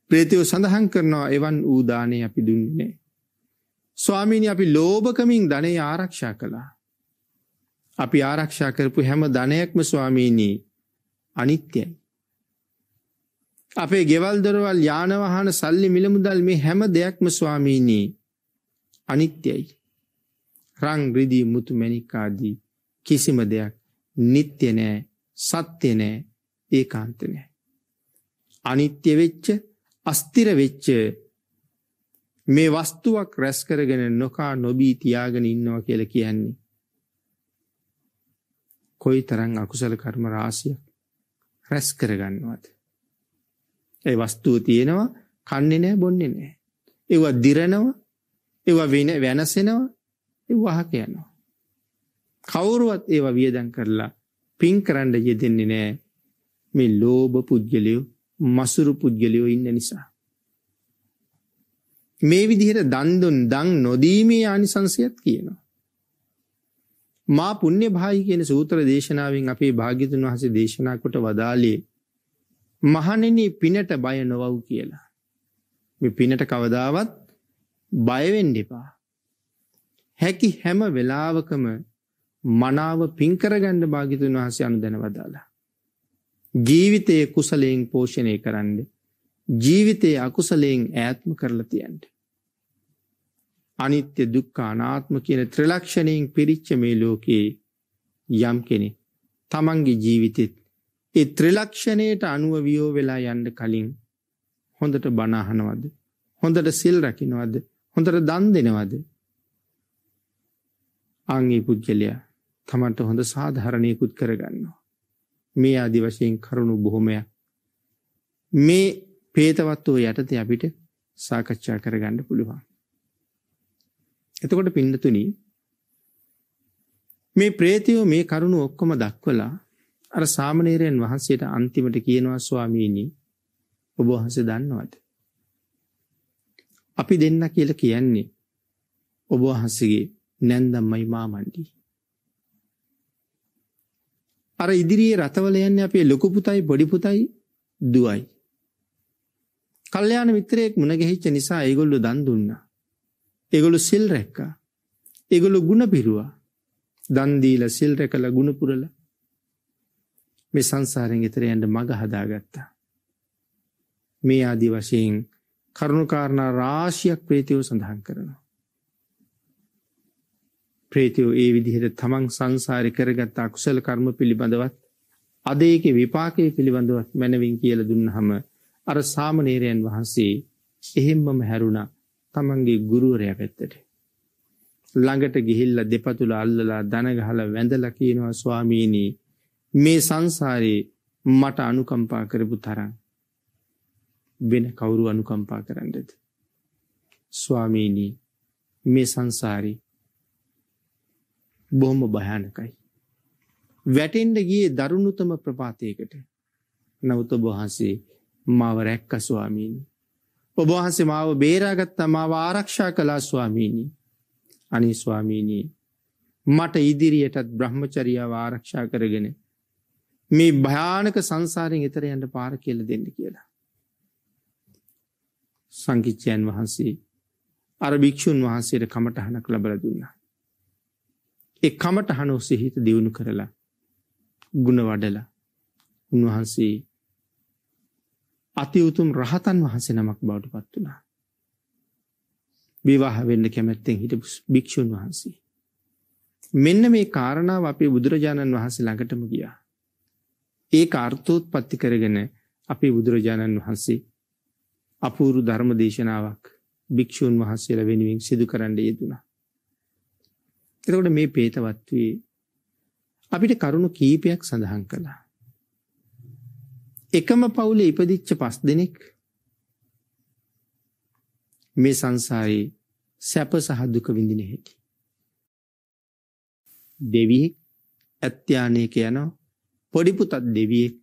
ප්‍රේතය සඳහන් කරනවා එවන් ඌ දානේ අපි දුන්නේ නැහැ. ස්වාමීනි අපි ලෝභකමින් ධනය ආරක්ෂා කළා. අපි ආරක්ෂා කරපු හැම ධනයක්ම ස්වාමීනී අනිත්‍යයි. අපේ ගෙවල් දොරවල් යානවාහන සල්ලි මිලමුදල් මේ හැම දෙයක්ම ස්වාමීනී අනිත්‍යයි. රං රිදී මුතු මැණිකාදී කිසිම දෙයක් නිත්‍ය නෑ, සත්‍ය නෑ, ඒකාන්ත නෑ. අනිත්‍ය වෙච්ච, අස්තිර වෙච්ච මේ වස්තුවක් රැස් කරගෙන නොකා නොබී තියාගෙන ඉන්නවා කියලා කියන්නේ. කොයිතරම් අකුසල කර්ම රාශියක් රැස් කරගන්නවද? ඒ වස්තුව තියෙනවා, කන්නේ නැහැ, බොන්නේ නැහැ. ඒවා දිරනවා, ඒවා වෙනසෙනවා, ඒවා අහක යනවා. කවුරුවත් ඒවා වියදම් කරලා පින් කරන්න යෙදෙන්නේ නැහැ. මේ ලෝභ පුද්ගලයෝ, මසුරු පුද්ගලයෝ ඉන්න නිසා. මේ විදිහට දන් දුන් දන් නොදීමේ ආනිසංසයත් කියනවා. මා පුණ්‍ය භායි කියන සූත්‍ර දේශනාවෙන් අපේ භාග්‍යතුන් වහන්සේ දේශනා කොට වදාළේ මහණෙනි පිනට බය නොවව් කියලා. මේ පිනට කවදාවත් බය වෙන්න එපා. හැකි හැම වෙලාවකම මනාව පින් කරගන්න භාග්‍යතුන් වහන්සේ අනුදැන වදාලා. ජීවිතයේ කුසලයෙන් පෝෂණය කරන්න ජීවිතයේ අකුසලයෙන් ඈත්ම කරලා තියන්න. අනිත්‍ය දුක්ඛ අනාත්ම කියන ත්‍රිලක්ෂණයෙන් පිරිච්ච මේ ලෝකේ යම් කෙනෙක් තමන්ගේ ජීවිතෙත් ඒ ත්‍රිලක්ෂණයට අනුව වියෝ වෙලා යන්න කලින් හොඳට බණ අහනවද හොඳට සිල් රකින්නවද හොඳට දන් දෙනවද ආන්ගේ පුද්ගලයා තමන්ට හොඳ සාධාරණයකුත් කරගන්නවා මේ ආදි වශයෙන් කරුණු බොහොමයක් මේ පේතවත්වෝ යටතේ අපිට සාකච්ඡා කරගන්න පුළුවන් එතකොට පින්නතුනි මේ ප්‍රේතයෝ මේ කරුණ ඔක්කොම දක්වලා අර සාමණේරයන් වහන්සේට අන්තිමට කියනවා ස්වාමීනි ඔබ වහන්සේ දන්නවද අපි දෙන්න කියලා කියන්නේ ඔබ වහන්සේගේ නැන්දම්මයි මාමණ්ඩි අර ඉදිරියේ රතවල යන්නේ අපේ ලොකු පුතයි පොඩි පුතයි දුවයි කල්යාණ මිත්‍රයෙක් මුණ ගැහිච්ච නිසා ඒගොල්ලෝ දන් දුන්නා ඒගොලු සිල් රැක්කා. ඒගොලු ගුණ පිරුවා. දන්දීල සිල් රැකල ගුණපුරල මේ සංසාරෙන් එතර යන්ට මඟ හදාගත්තා. මේ ආදි වශයෙන් කරුණුකාරණා රාශියක් ප්‍රේතියෝ සඳහන් කරනවා. ප්‍රේතියෝ ඒ විදිහට තමන් සංසාරි කරගත්තා කුසල කර්ම පිළිබඳවත් අද ඒක විපාකය පිළිබඳවත් මැනවින් කියල දුන්නහම අර සාමනේරයන් වහන්සේ එහෙම්මම හැරුණා තමන්ගේ ගුරුවරයා පැත්තට. ළඟට ගිහිල්ලා දෙපතුල අල්ලලා දන ගහලා වැඳලා කියනවා ස්වාමීනි මේ සංසාරේ මට අනුකම්පා කරපු තරම් වෙන කවුරු අනුකම්පා කරන්නද? ස්වාමීනි මේ සංසාරේ බොහොම භයානකයි. වැටෙන්ඩ ගිය දරුණුතම ප්‍රපාතයකට නවත බහන්සේ මාව රැක්ක ස්වාමීනි ඔබහන්සේ මාව බේරාගත්තා මාව ආරක්ෂා කළා ස්වාමීනී. අනේ ස්වාමීනී මට ඉදිරියටත් බ්‍රහ්මචරියාව ආරක්ෂා කරගෙන මේ භයානක සංසාරයෙන් එතර යන්න පාර කියල දෙන්න කියලා. සංකිච්චයන් වහන්සේ අර භික්‍ෂූන් වහන්සේට කමටහනක් ලබල දුන්නා. එක් කමටහන ඔස්සේ හිත දියුණු කරලා ගුණ වඩලා උන්වහන්සේ අති උතුම් රහතන් වහන්සේ නමක් බවට පත් වුණා. විවාහ වෙන්න කැමැත්තෙන් හිටපු භික්ෂුන් වහන්සේ. මෙන්න මේ කාරණාව අපේ බුදුරජාණන් වහන්සේ ළඟටම ගියා. ඒක අර්ථෝත්පත්ති කරගෙන අපේ බුදුරජාණන් වහන්සේ අපූරු ධර්ම දේශනාවක් භික්ෂූන් වහන්සේලා වෙනුවෙන් සිදු කරන්න යෙදුණා. එතකොට මේ පේතවත්වයේ අපිට කරුණු කීපයක් සඳහන් කළා. එකම පවුලේ ඉපදිච්ච පස් දෙනෙක් මේ සංසාරේ සැප සහ දුක විඳින හැටි. දෙවියෙක් ඇත්‍යානයක යනවා පොඩි පුතත් දෙවියෙක්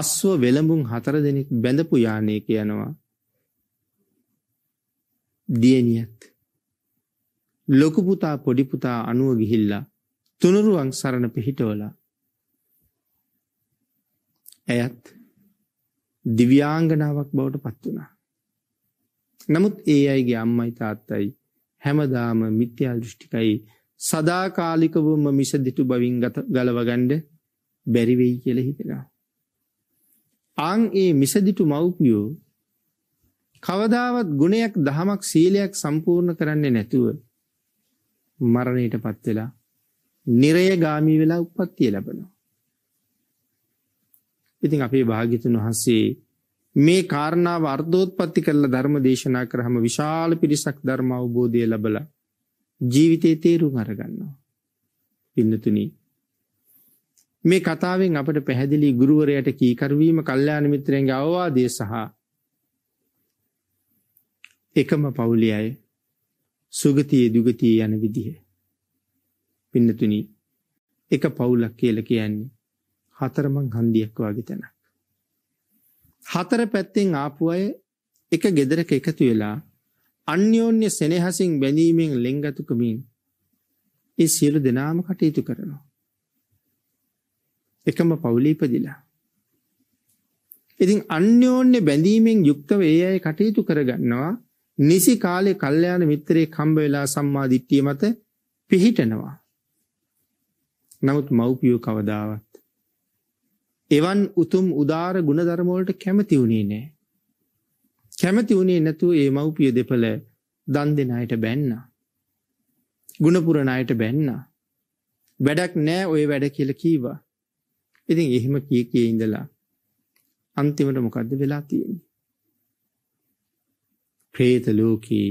අස්ව වෙළඹුන් හතර දෙනෙක් බැඳපු යානයක යනවා දියණියත් ලොකු පුතා පොඩි පුතා අනුව ගිහිල්ලා තුනුරුවන් සරණ පිහිටවලා ඇයත් දිව්‍යාංගනාවක් බවට පත් වුණා. නමුත් ඒ අයිගේ අම්මයි තාත්තයි හැමදාම මිත්‍යාල් දෘෂ්ටිකයි සදාකාලිකවම මිස දිටු බවින් ගලවගණ්ඩ බැරිවෙයි කියල හිතෙනවා. අං ඒ මිසදිටු මව්පියෝ කවදාවත් ගුණයක් දහමක් සීලයක් සම්පූර්ණ කරන්නේ නැතුව මරණයට පත්වෙලා නිරය ගාමී වෙලා උපත්තිය ලබනවා. ඉතින් අපේ භාග්‍යතුන් වහන්සේ මේ කාරණාව අර්ධෝත්පත්ති කරලා ධර්ම දේශනා කරාම විශාල පිරිසක් ධර්ම අවබෝධය ලැබලා ජීවිතේ තේරුම් අරගන්නවා. පින්නතුනි මේ කතාවෙන් අපට පැහැදිලි ගුරුවරයට කීකරවීම කල්යාණ මිත්‍රයන්ගේ අවවාදය සහ එකම පවුලේ අය සුගතියේ දුගතියේ යන විදිහ. පින්නතුනි එක පවුලක් කියලා කියන්නේ හතරමං හන්දියක් වගේ තැන. හතර පැත්තෙන් ආපු අය එක ගෙදරක එකතු වෙලා අන්‍යෝන්‍ය සෙනෙහසින් බැඳීමෙන් ලෙන්ගතුකමින් ඒ සියලු දෙනාම කටයුතු කරනවා. එකම පවුලේ ඉපදිලා. ඉතින් අන්‍යෝන්‍ය බැඳීමෙන් යුක්තව ඒ අය කටයුතු කරගන්නවා. නිසි කාලේ කල්යාණ මිත්‍රේ කම්බ වෙලා සම්මා දිට්ඨිය මත පිහිටනවා. නමුත් මව්පියෝ කවදාවත් එවන් උතුම් උදාර ගුණධර්ම වලට කැමති වුණේ නැහැ. කැමති වුණේ නැතුව ඒ මව්පිය දෙපළ දන් දෙන අයට බැන්නා. ගුණ පුරන අයට බැන්නා. වැඩක් නැහැ ওই වැඩ කියලා කීවා. ඉතින් එහෙම කී කී ඉඳලා අන්තිමට මොකද්ද වෙලා තියෙන්නේ? പ്രേත ලෝකේ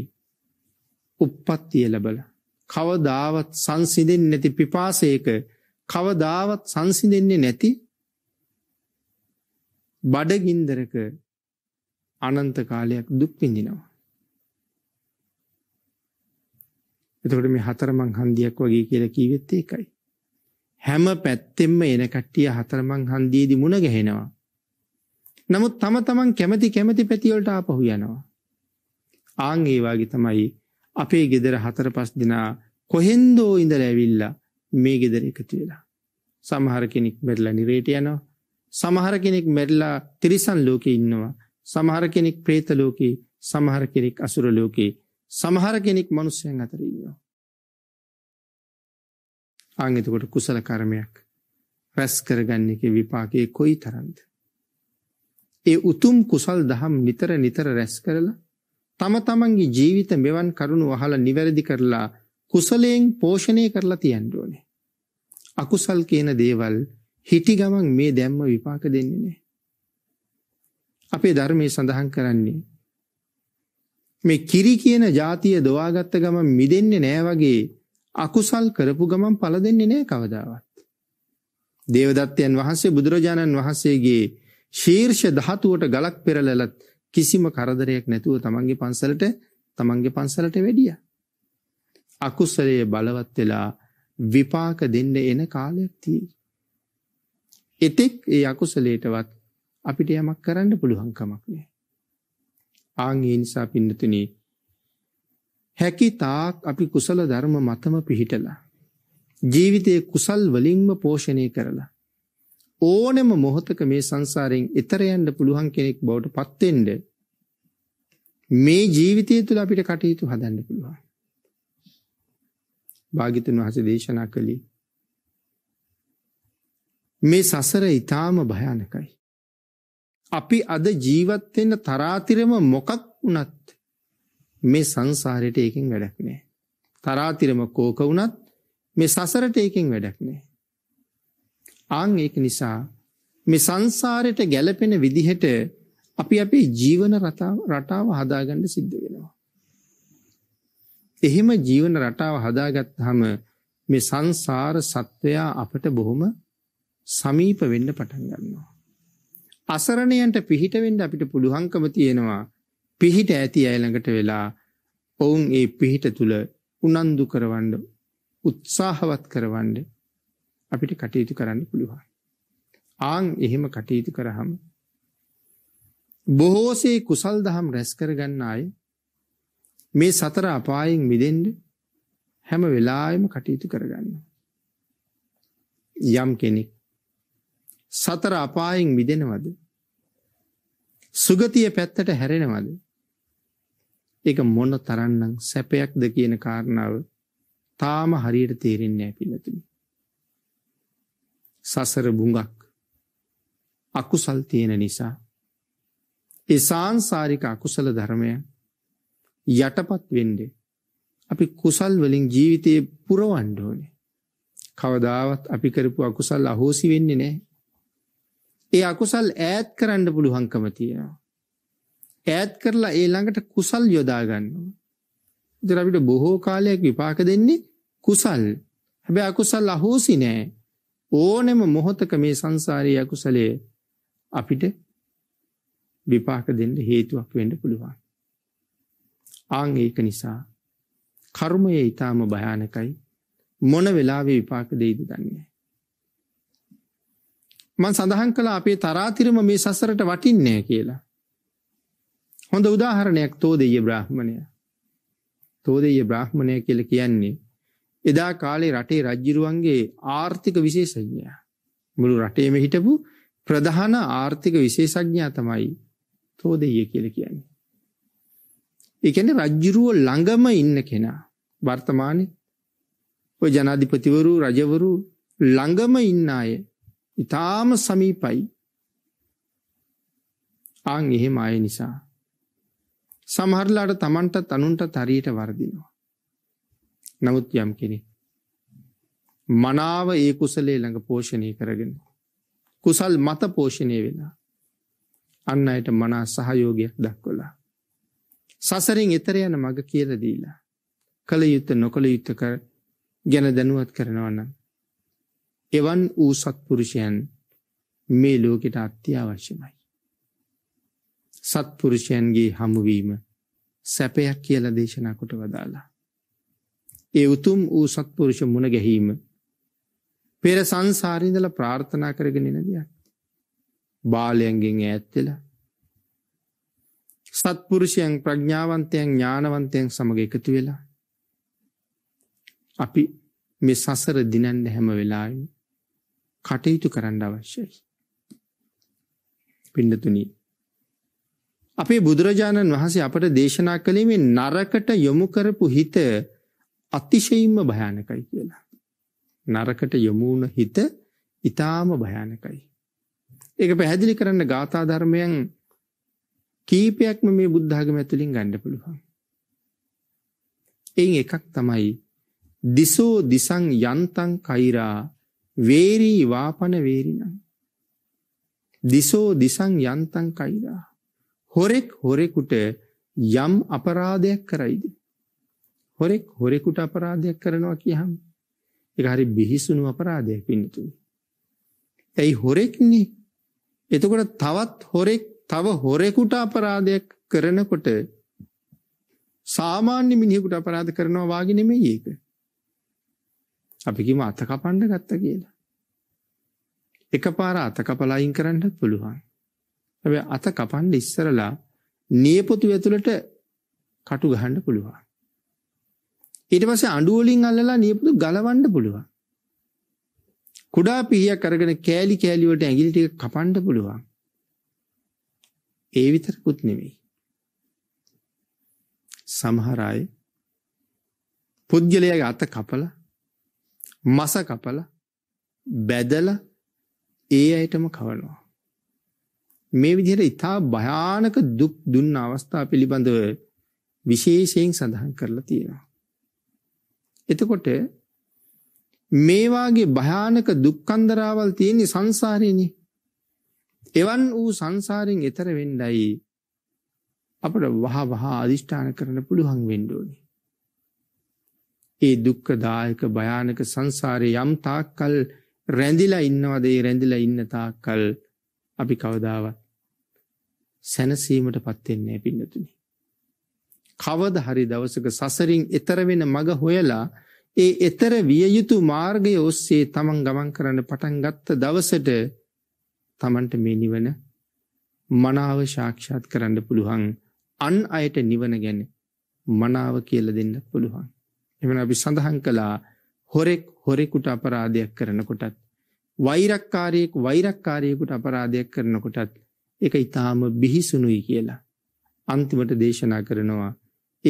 උප්පත්තිය ලැබලා කවදාවත් සංසිඳෙන්නේ නැති පිපාසයක කවදාවත් සංසිඳෙන්නේ නැති බඩගින්දරක අනන්ත කාලයක් දුක් විඳිනවා. එතකොට මේ හතරමං හන්දියක් වගේ කියලා කිව්වෙත් ඒකයි. හැම පැත්තෙම එන කට්ටිය හතරමං හන්දියේදී මුණ ගැහෙනවා. නමුත් තම තමන් කැමති කැමති පැතිවලට ආපහු යනවා. ආන් ඒ වගේ තමයි අපේ ගෙදර හතර පස් දිනා කොහෙන්දෝ ඉඳලා ඇවිල්ලා මේ ගෙදර එකතු වෙලා. සමහර කෙනෙක් මැරිලා නිරේට යනවා. සමහර කෙනෙක් මැරිලා තිරිසන් ලෝකේ ඉන්නවා. සමහර කෙනෙක් പ്രേත ලෝකේ, සමහර කෙනෙක් අසුර ලෝකේ, සමහර කෙනෙක් මිනිස්යන් අතර ඉන්නවා. ආන් එතකොට කුසල කර්මයක් රැස් කරගන්න එකේ විපාකේ කොයි තරම්ද? ඒ උතුම් කුසල් දහම් නිතර නිතර රැස් කරලා තම තමන්ගේ ජීවිත මෙවන් කරුණු අහලා නිවැරදි කරලා කුසලයෙන් පෝෂණය කරලා තියන්න ඕනේ. අකුසල් කියන දේවල් හිටි ගමන් මේ දැම්ම විපාක දෙන්නේ නැහැ. අපේ ධර්මයේ සඳහන් කරන්නේ මේ කිරි කියන જાතිය දොවාගත්ත ගමන් මිදෙන්නේ නැහැ වගේ අකුසල් කරපු ගමන් පළ දෙන්නේ නැහැ කවදාවත්. දේවදත්තයන් වහන්සේ බුදුරජාණන් වහන්සේගේ ශීර්ෂ ධාතුවට ගලක් පෙරලලත් කිසිම කරදරයක් නැතුව තමන්ගේ පන්සලට තමන්ගේ පන්සලට වැඩියා. අකුසලයේ බලවත් වෙලා විපාක දෙන්න එන කාලයක් තියෙනවා. එතෙක් ඒ අකුසලයටවත් අපිට යමක් කරන්න පුළුවන් කමක් නෑ. ආන් ඒ නිසා පින්නතුනි හැකි තාක් අපි කුසල ධර්ම මතම පිහිටලා ජීවිතයේ කුසල් වලින්ම පෝෂණය කරලා ඕනෙම මොහොතක මේ සංසාරයෙන් එතර යන්න පුළුවන් කෙනෙක් බවට පත් වෙන්න මේ ජීවිතය තුළ අපිට කටයුතු හදන්න පුළුවන්. භාග්‍යතුන් වහන්සේ දේශනා කළේ මේ සසර ඊටාම භයානකයි. අපි අද ජීවත් වෙන තරාතිරම මොකක් වුණත් මේ සංසාරෙට ඒකෙන් වැඩක් නෑ. තරාතිරම කෝක වුණත් මේ සසරට ඒකෙන් වැඩක් නෑ. ආන් ඒක නිසා මේ සංසාරෙට ගැලපෙන විදිහට අපි අපේ ජීවන රටාව හදාගන්න සිද්ධ වෙනවා. එහෙම ජීවන රටාව හදාගත්හම මේ සංසාර සත්වයා අපට බොහොම සමීප වෙන්න පටන් ගන්නවා. අසරණයන්ට පිහිට වෙන්න අපිට පුළුවන්කම තියෙනවා. පිහිට ඇති අය ළඟට වෙලා ඔවුන් ඒ පිහිට තුල උනන්දු කරවන්න උත්සාහවත් කරවන්න අපිට කටයුතු කරන්න පුළුවන්. ආන් එහෙම කටයුතු කරාම බොහෝසේ කුසල් දහම් රැස් කරගන්න අය මේ සතර අපායෙන් මිදෙන්න හැම වෙලාවෙම කටයුතු කරගන්නවා. යම් කෙනෙක් සතර අපායෙන් මිදෙනවද? සුගතිය පැත්තට හැරෙනවද? ඒක මොන තරම්නම් සැපයක්ද කියන කාරණාව තාම හරියට තේරෙන්නේ නැහැ පිළිතුරු. සසර බුඟක් අකුසල් තියෙන නිසා ඒ සාංශාරික අකුසල ධර්මය යටපත් වෙන්නේ අපි කුසල් වලින් ජීවිතේ පුරවන්න ඕනේ. කවදාවත් අපි කරපු අකුසල් අහෝසි වෙන්නේ නැහැ. ඒ අකුසල් ඈත් කරන්න පුළුවන්කම තියෙනවා. ඈත් කරලා ඒ ළඟට කුසල් යොදා ගන්නවා. ඉතින් අපිට බොහෝ කාලයක් විපාක දෙන්නේ කුසල්. හැබැයි අකුසල් අහෝසි නෑ. ඕනෙම මොහොතක මේ සංසාරයේ අකුසලයේ අපිට විපාක දෙන්න හේතුවක් වෙන්න පුළුවන්. ආන් ඒක නිසා කර්මය ඊටාම භයානකයි. මොන වෙලාවෙ විපාක දෙයිද දන්නේ මන් සඳහන් කළ අපේ තරාතිරම මේ සසරට වටින්නේ කියලා. හොඳ උදාහරණයක් තෝදෙය බ්‍රාහ්මණය. තෝදෙය බ්‍රාහ්මණය කියලා කියන්නේ එදා කාලේ රටේ රජ්ජිරුවන්ගේ ආර්ථික විශේෂඥයා. මුළු රටේම හිටපු ප්‍රධාන ආර්ථික විශේෂඥයා තමයි තෝදෙය කියලා කියන්නේ. ඒ කියන්නේ රජ්ජිරුව ළඟම ඉන්න කෙනා වර්තමානයේ ඔය ජනාධිපතිවරු රජවරු ළඟම ඉන්න අය ඉතාම සමීපයි ආං එහෙම අය නිසා සමහරලාට තමන්ටත් අනුන්ටත් හරියට වර්දිනවා. නමුත් යම් කෙනෙක් මනාව ඒ කුසලේ ළඟ පෝෂණය කරගෙන කුසල් මත පෝෂණය වෙලා අන්න අයට මනා සහයෝගයක් දක්වලා සසරින් එතර යන මඟ කියල දීලා කළ යුත්ත නොකළ යුත්තක ගැන දැනුවත් කරනවනම් එවන් වූ සත්පුරුෂයන් මේ ලෝකෙට අත්‍යවශ්‍යමයි. සත්පුරුෂයන්ගේ හමුවීම සැපයක් කියල දේශනා කොට වදාලා. ඒ උතුම් වූ සත්පුරුෂ මුණ ගැහීම පෙර සංසාරීදල ප්‍රාර්ථනා කරගෙන නදයක්. බාලයන්ගෙන් ඇත්වෙල සත්පුරුෂයන් ප්‍රඥාවන්තයන් ඥානවන්තයන් සමඟ එකතු වෙලා අපි මේ සසර දිනන්න හැම වෙලායි කටයුතු කරන්න අවශ්‍යයි. පින්නතුනි අපේ බුදුරජාණන් වහන්සේ අපට දේශනා කළේ මේ නරකට යොමු කරපු හිත අතිශයින්ම භයානකයි කියලා. නරකට යොමු වුණ හිත ඊටාම භයානකයි. ඒක පැහැදිලි කරන්න ගාථා ධර්මයන් කීපයක්ම මේ බුද්ධ ආගම ඇතුලින් ගන්න පුළුවන්. එයින් එකක් තමයි දිසෝ දිසං යන්තං කෛරා වේරී වාපන වේරිනම් දිසෝ දිසං යන්තං කයිරා හොරෙක් හොරෙකුට යම් අපරාධයක් කරයිද හොරෙක් හොරෙකුට අපරාධයක් කරනවා කියහම ඒක හරි බිහිසුණු අපරාධයක් පින්නතුනි ඇයි හොරෙක්නේ එතකොට තවත් හොරෙක් තව හොරෙකුට අපරාධයක් කරනකොට සාමාන්‍ය මිනිහෙකුට අපරාධ කරනවා වාගේ නෙමෙයි ඒක අපි කිම අත කපන්න ගත්තා කියලා එකපාර අත කපලා අයින් කරන්නත් පුළුවන්. හැබැයි අත කපන්න ඉස්සරලා නියපොතු ඇතුළට කටු ගහන්න පුළුවන්. ඊට පස්සේ අඬු වලින් අල්ලලා නියපොතු ගලවන්න පුළුවන්. කුඩා පිහියක් අරගෙන කෑලි කෑලි වලට ඇඟිලි ටික කපන්න පුළුවන්. ඒ විතරකුත් නෙමෙයි. සමහර අය පුද්ගලයාගේ අත කපලා මස කපලා බැදලා ඒ අයටම කවනවා. මේ විදිහට ඉතා භයානක දුක් දුන්න අවස්ථා පිළිබඳව විශේෂයෙන් සඳහන් කරලා තියෙනවා. එතකොට මේ වාගේ භයානක දුක්ඛන්දරාවල් තියෙන සංසාරේනේ. එවන් වූ සංසාරයෙන් එතර වෙන්නයි අපට වහ වහ අදිෂ්ඨාන කරන්න පුළුවන් වෙන්න ඕනේ. ඒ දුක්ඛදායක භයානක සංසාරේ යම් තාක්කල් රැඳිලා ඉන්නවද ඒ රැඳිලා ඉන්න තාක්කල් අපි කවදාවත් සැනසීමට පත්වෙන්නේ පින්නතුනි. කවද හරි දවසක සසරින් එතර වෙන මඟ හොයලා ඒ එතර විය යුතු මාර්ගය ඔස්සේ තමන් ගමන් කරන්න පටන් ගත්ත දවසට තමන්ට මේ නිවන මනාව ශාක්ෂාත් කරන්න පුළුවන් අන් අයට නිවන ගැන මනාව කියල දෙන්න පුළුවන්. එමන අපි සඳහන් කලා හොරෙක් හොරෙකුට අපරාධයක් කරනකොටත් වෛරක්කාරයෙක් වෛරක්කාරයෙකුට අපරාධයක් කරනකොටත් ඒක ඊටාම බිහිසුණුයි කියලා අන්තිමට දේශනා කරනවා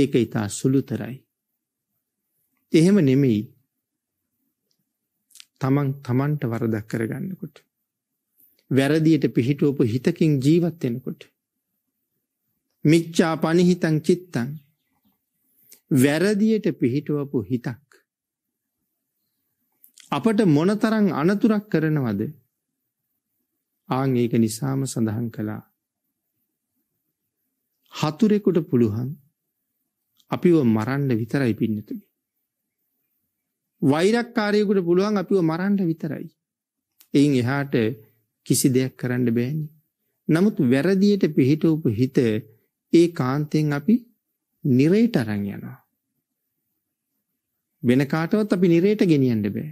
ඒක ඊටා සුළුතරයි එහෙම නෙමෙයි තමන් තමන්ට වරදක් කරගන්නකොට වැරදියට පිහිටුවපු හිතකින් ජීවත් වෙනකොට මිච්ඡා පනිහිතං චිත්තං වැරදියට පිහිටුවපු හිතක් අපට මොනතරං අනතුරක් කරනවද ආං ඒක නිසාම සඳහන් කළා හතුරෙකුට පුළුවන් අපිව මරන්න විතරයි පින්නතුනි වෛරක්කාරයෙකුට පුළුවන් අපිව මරන්න විතරයි එයින් එහාට කිසි දෙයක් කරන්න බෑනේ නමුත් වැරදියට පිහිටවපු හිත ඒ කාන්තෙන් අපි නිරේට අරන් යනවා වෙන කාටවත් අපි නිරේට ගෙනියන්න බෑ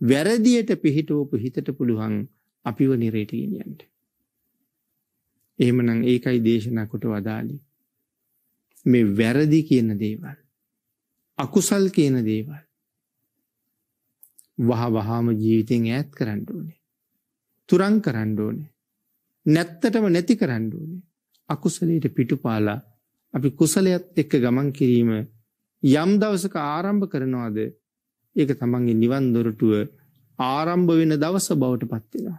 වැරදියට පිහිටෝපු හිතට පුළුවන් අපිව නිරේට ගෙනියන්න. එහෙමනම් ඒකයි දේශනා කොට වදාළි. මේ වැරදි කියන දේවල් අකුසල් කියන දේවල් වහ වහාම ජීවිතෙන් ඈත් කරන්න ඕනේ. තුරන් කරන්න ඕනේ. නැත්තටම නැති කරන්න ඕනේ. අකුසලයට පිටුපාලා අපි කුසලයක් එක්ක ගමන් කිරීම යම් දවසක ආරම්භ කරනවාද ඒක තමන්ගේ නිවන් දොරටුව ආරම්භ වෙන දවස බවට පත්වෙනවා.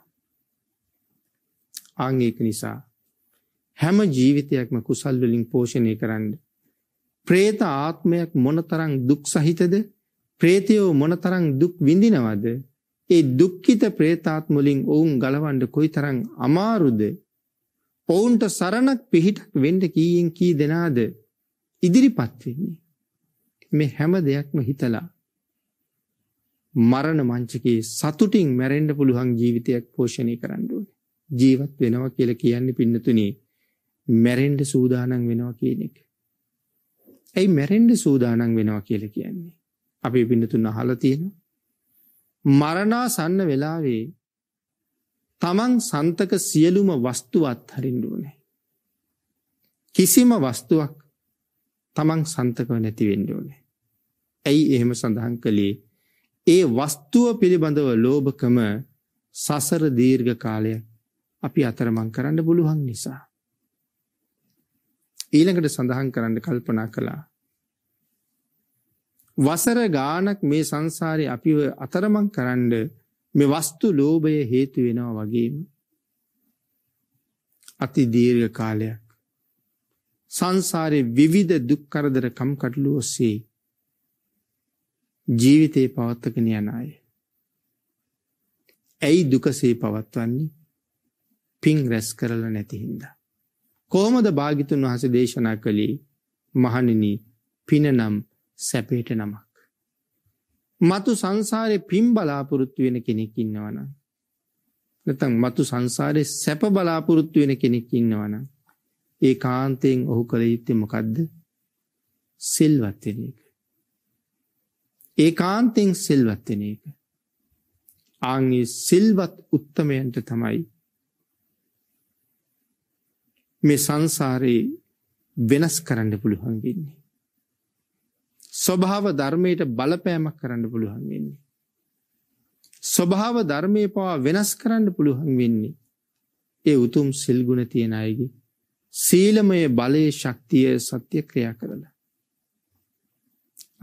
ආංගේක නිසා හැම ජීවිතයක්ම කුසල්වලින් පෝෂණය කරන්න. ප්‍රේත ආත්මයක් මොනතරං දුක් සහිතද ප්‍රේතියෝ මොනතරං දුක් විඳිනවද ඒ දුක්ඛිත ප්‍රේතාත්මලින් ඔවුන් ගලවන්න කොයිතරං අමාරුද ඔවුන්ට සරණක් පිහිටක් වෙන්න කීයෙන් කී දෙනාද ඉදිරිපත් වෙන්නේ මේ හැම දෙයක්ම හිතලා මරණ මංචකේ සතුටින් මැරෙන්ඩ පුළුවන් ජීවිතයක් පෝෂණය කරන්න ජීවත් වෙනවා කියල කියන්නේ පින්නතුනේ මැරෙන්ඩ සූදානන් වෙනවා කියන එක. ඇයි මැරෙන්ඩ සූදානන් වෙනවා කියල කියන්නේ. අපේ පින්නතුන්න අහල තියෙනවා. මරණා සන්න වෙලාවේ තමන් සන්තක සියලුම වස්තුවත් හරින්ඩුවනේ. කිසිම වස්තුවක් තමන් සන්තකව නැතිවෙන්ඩෝනේ. ඇයි එහෙම සඳහන් කළේ ඒ වස්තුව පිළිබඳව ලෝභකම සසර දීර්ඝ කාලය අපි අතරමං කරන්න පුළුවන් නිසා. ඊළඟට සඳහන් කරන්න කල්පනා කළා. වසර ගානක් මේ සංසාරේ අපිව අතරමං කරන්න මේ වස්තු ලෝභය හේතු වෙනවා වගේම අති දීර්ඝ කාලයක් සංසාරේ විවිධ දුක් කරදර කම්කටොළු ඔස්සේ ජීවිතේ පවත්වගෙන යන අය. ඇයි දුකසේ පවත්වන්නේ? පින් රැස් කරලා නැති හින්දා. කොහොමද භාග්‍යතුන් වහන්සේ දේශනා කළේ? මහණෙනි, පිනනම් සැපේට නමක්. මතු සංසාරේ පින් බලාපොරොත්තු වෙන කෙනෙක් ඉන්නවනම් නැත්නම් මතු සංසාරේ සැප බලාපොරොත්තු වෙන කෙනෙක් ඉන්නවනම් ඒ කාන්තයෙන් ඔහු කළ යුත්තේ මොකද්ද? සිල්වත් වෙන එක. ඒ කාන්තෙන් සිල්වත්වෙන එක. ආංගේ සිල්වත් උත්තමයන්ට තමයි මේ සංසාරයේ වෙනස් කරන්න පුළුවන් වෙන්නේ. ස්වභාව ධර්මයට බලපෑමක් කරන්න පුළුවන් වෙන්නේ. ස්වභාව ධර්මය පවා වෙනස් කරන්න පුළුවන් වෙන්නේ. ඒ උතුම් සිල්ගුණ තියෙන අයගේ සීලමය බලයේ ශක්තිය සත්‍ය ක්‍රියා කරලා.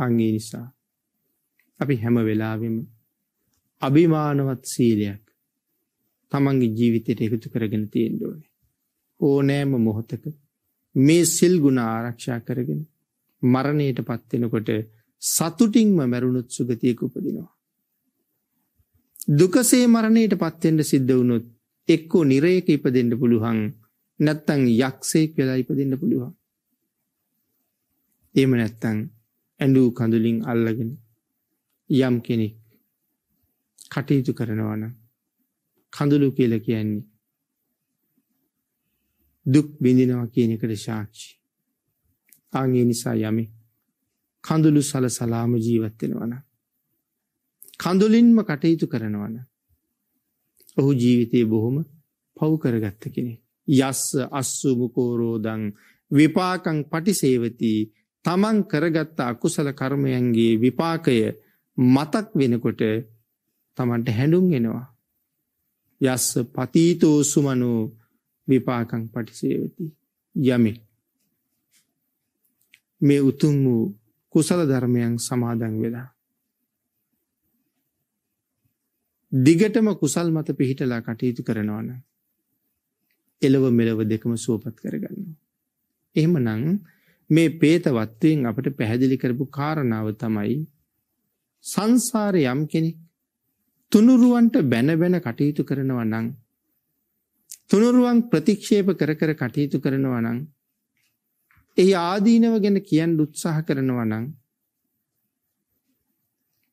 අංගේ නිසා අපි හැම වෙලාවෙම අභිමානවත් සීලයක් තමන්ගේ ජීවිතයට එකතු කරගෙන තියෙන්න ඕනේ. ඕනෑම මොහොතක මේ සිල් ගුණ ආරක්ෂා කරගෙන මරණයටපත් වෙනකොට සතුටින්ම මැරුණොත් සුගතියක උපදිනවා. දුකසේ මරණයටපත් වෙන්න සිද්ධ වුණොත් එක්කෝ නිරයක ඉපදෙන්න පුළුවන් නැත්නම් යක්ෂයෙක් වෙලා ඉපදෙන්න පුළුවන්. එහෙම නැත්නම් ඇඬු කඳුලින් අල්ලගෙන යම් කෙනෙක් කටයුතු කරනවා නම් කඳුළු කියලා කියන්නේ දුක් විඳිනවා කියන එකට සාක්ෂි. ආන් ඒ නිසා යමි කඳුළු සලසලාම ජීවත් වෙනවා නම් කඳුලින්ම කටයුතු කරනවා නම් ඔහු ජීවිතේ බොහොම පව් කරගත්ත කෙනෙක්. යස්ස අස්සු මුකෝරෝදං විපාකං පටිසේවති තමන් කරගත්ත අකුසල කර්මයන්ගේ විපාකය මතක් වෙනකොට Tamanට හැඬුම් එනවා. යස්ස පතීතෝ සුමනෝ විපාකං පටිසේවති. යමි. මේ උතුම් වූ කුසල ධර්මයන් සමාදන් වෙලා දිගටම කුසල් මත පිහිටලා කටයුතු කරනවන එලව මෙලව දෙකම සුවපත් කරගන්නවා. එහෙමනම් මේ පේතවත්වයෙන් අපට පැහැදිලි කරපු කාරණාව තමයි සංසාරේ යම් කෙනෙක් තුනුරුවන්ට බැන බැන කටයුතු කරනවා නම් තුනුරුවන් ප්‍රතික්ෂේප කර කර කටයුතු කරනවා නම් එහි ආදීනව ගැන කියන්න උත්සාහ කරනවා නම්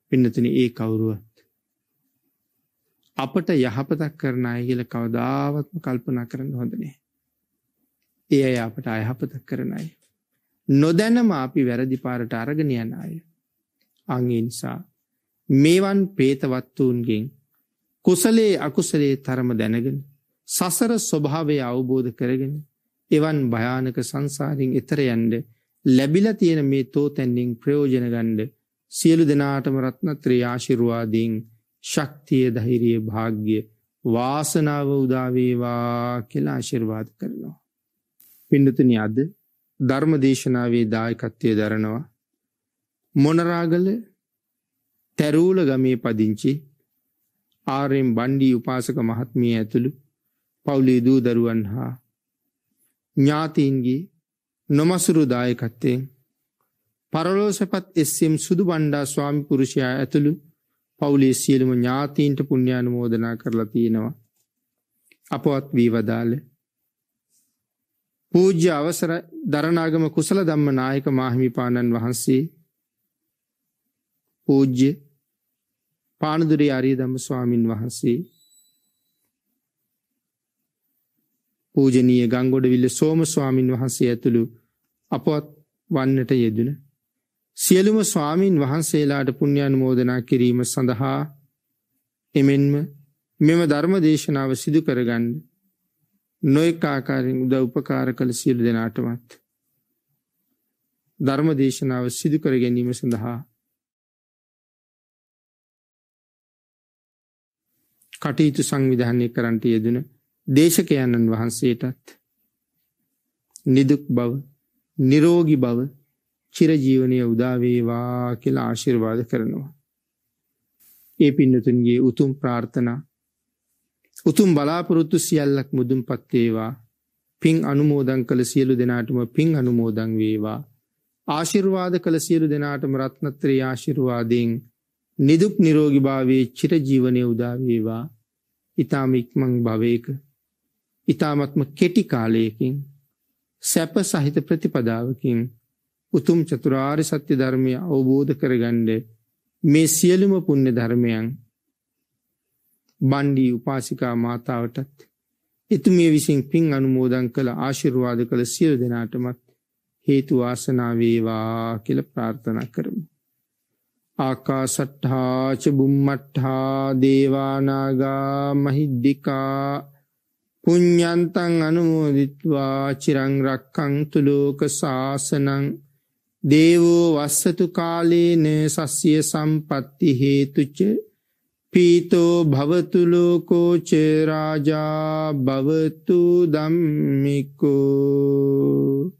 පින්නතුනි ඒ කවුරුවත් අපට යහපතක් කරන අය කියලා කවදාවත්ම කල්පනා කරන්න හොඳ නෑ. ඒ අය අපට අයහපතක් කරන අය. නොදැනම අපි වැරදි පාරට අරගෙන යන අය. අංගේ නිසා මේවන් ප්‍රේතවත්තුූන්ගෙන් කුසලේ අකුසලේ තරම දැනගෙන සසර ස්වභාවය අවබෝධ කරගෙන එවන් භයානක සංසාරින් එතර යන්ඩ ලැබිල තියෙන මේ තෝ තැන්ඩින් ප්‍රයෝජන ගණ්ඩ සියලු දෙනාටම රත්නත්‍රේ ආශිරවාදීන් ශක්තිය දහිරිය භාග්‍ය වාසනාව උදාවේවා කියලා ආශිර්වාද කරනවා. පිඩතුනි අද ධර්ම දේශනාවේ දායකත්වය දරනවා මොනරාගල තැරූල ගමේ පදිංචි ආරෙන් බණ්ඩී උපාසක මහත්මිය ඇතුළු පවුලේ දූ දරුවන් හා ඥාතීන්ගේ නොමසුරු දායකත්තයෙන් පරලෝසපත් එස්සම් සුදු බණ්ඩා ස්වාමි පුරුෂයා ඇතුළු පවුලේ සියලුම ඥාතීන්ට පුුණ්‍යානුමෝදනා කරලා තියෙනවා. අපවත් වී වදාළ. පූජ්‍ය අවසර දරනාගම කුසල දම්ම නායක මාහිමිපාණන් වහන්සේ පූජ්‍ය පානදුරේ ආර්ය ධම්ම ස්වාමින් වහන්සේ පූජනීය ගංගොඩවිල්ල සෝම ස්වාමින් වහන්සේ ඇතුළු අපවත් වන්නට යෙදුන සියලුම ස්වාමින් වහන්සේලාට පුණ්‍යානුමෝදනා කිරීම සඳහා එමෙන්ම මෙම ධර්ම දේශනාව සිදු කරගන්න නොඑක ආකාරයෙන් උදව් උපකාර කළ සියලු දෙනාටමත් ධර්ම දේශනාව සිදු කර ගැනීම සඳහා කටයුතු සංවිධානය කරන්ට යෙදෙන දේශකයන්න් වහන්සේටත් නිදුක් බව නිරෝගී බව චිරජීවනය උදා වේවා කියලා ආශිර්වාද කරනවා. ඒ පින්නතුන්ගේ උතුම් ප්‍රාර්ථනා උතුම් බලාපොරොත්තු සියල්ලක් මුදුන්පත් වේවා. පින් අනුමෝදන් කළ සියලු දෙනාටම පින් අනුමෝදන් වේවා. ආශිර්වාද කළ සියලු දෙනාටම රත්නත්‍රේ ආශිර්වාදයෙන් නිදුක් නිරෝගි භාවයේ චිරජීවනය උදාවේවා ඉතාමික්මං භවයක ඉතාමත්ම කෙටි කාලයකින් සැප සහිත ප්‍රතිපදාවකින් උතුම් චතුරාර් සත්‍ය ධර්මය අවබෝධ කරගණ්ඩ මේ සියලුම පුුණ්‍ය ධර්මයන් බණ්ඩී උපාසිකා මාතාවටත් එතු මේ විසින් පින් අනුමෝදන් කළ ආශිරවාද කළ සියල් දෙනාටමත් හේතු වාසනාවේවා කියල ප්‍රාර්ථනා කරමු. ආකාසට්ඨා ච බුම්මට්ඨා දේවානාගා මහිද්దికා පුඤ්ඤන්තං අනුමෝදිත්වා චිරං රක්ඛන්තු ලෝක සාසනං දේවෝ වස්සතු කාලේන සස්්‍ය සම්පatti හේතුච පීතෝ භවතු ලෝකෝ ච රාජා භවතු ධම්මිකෝ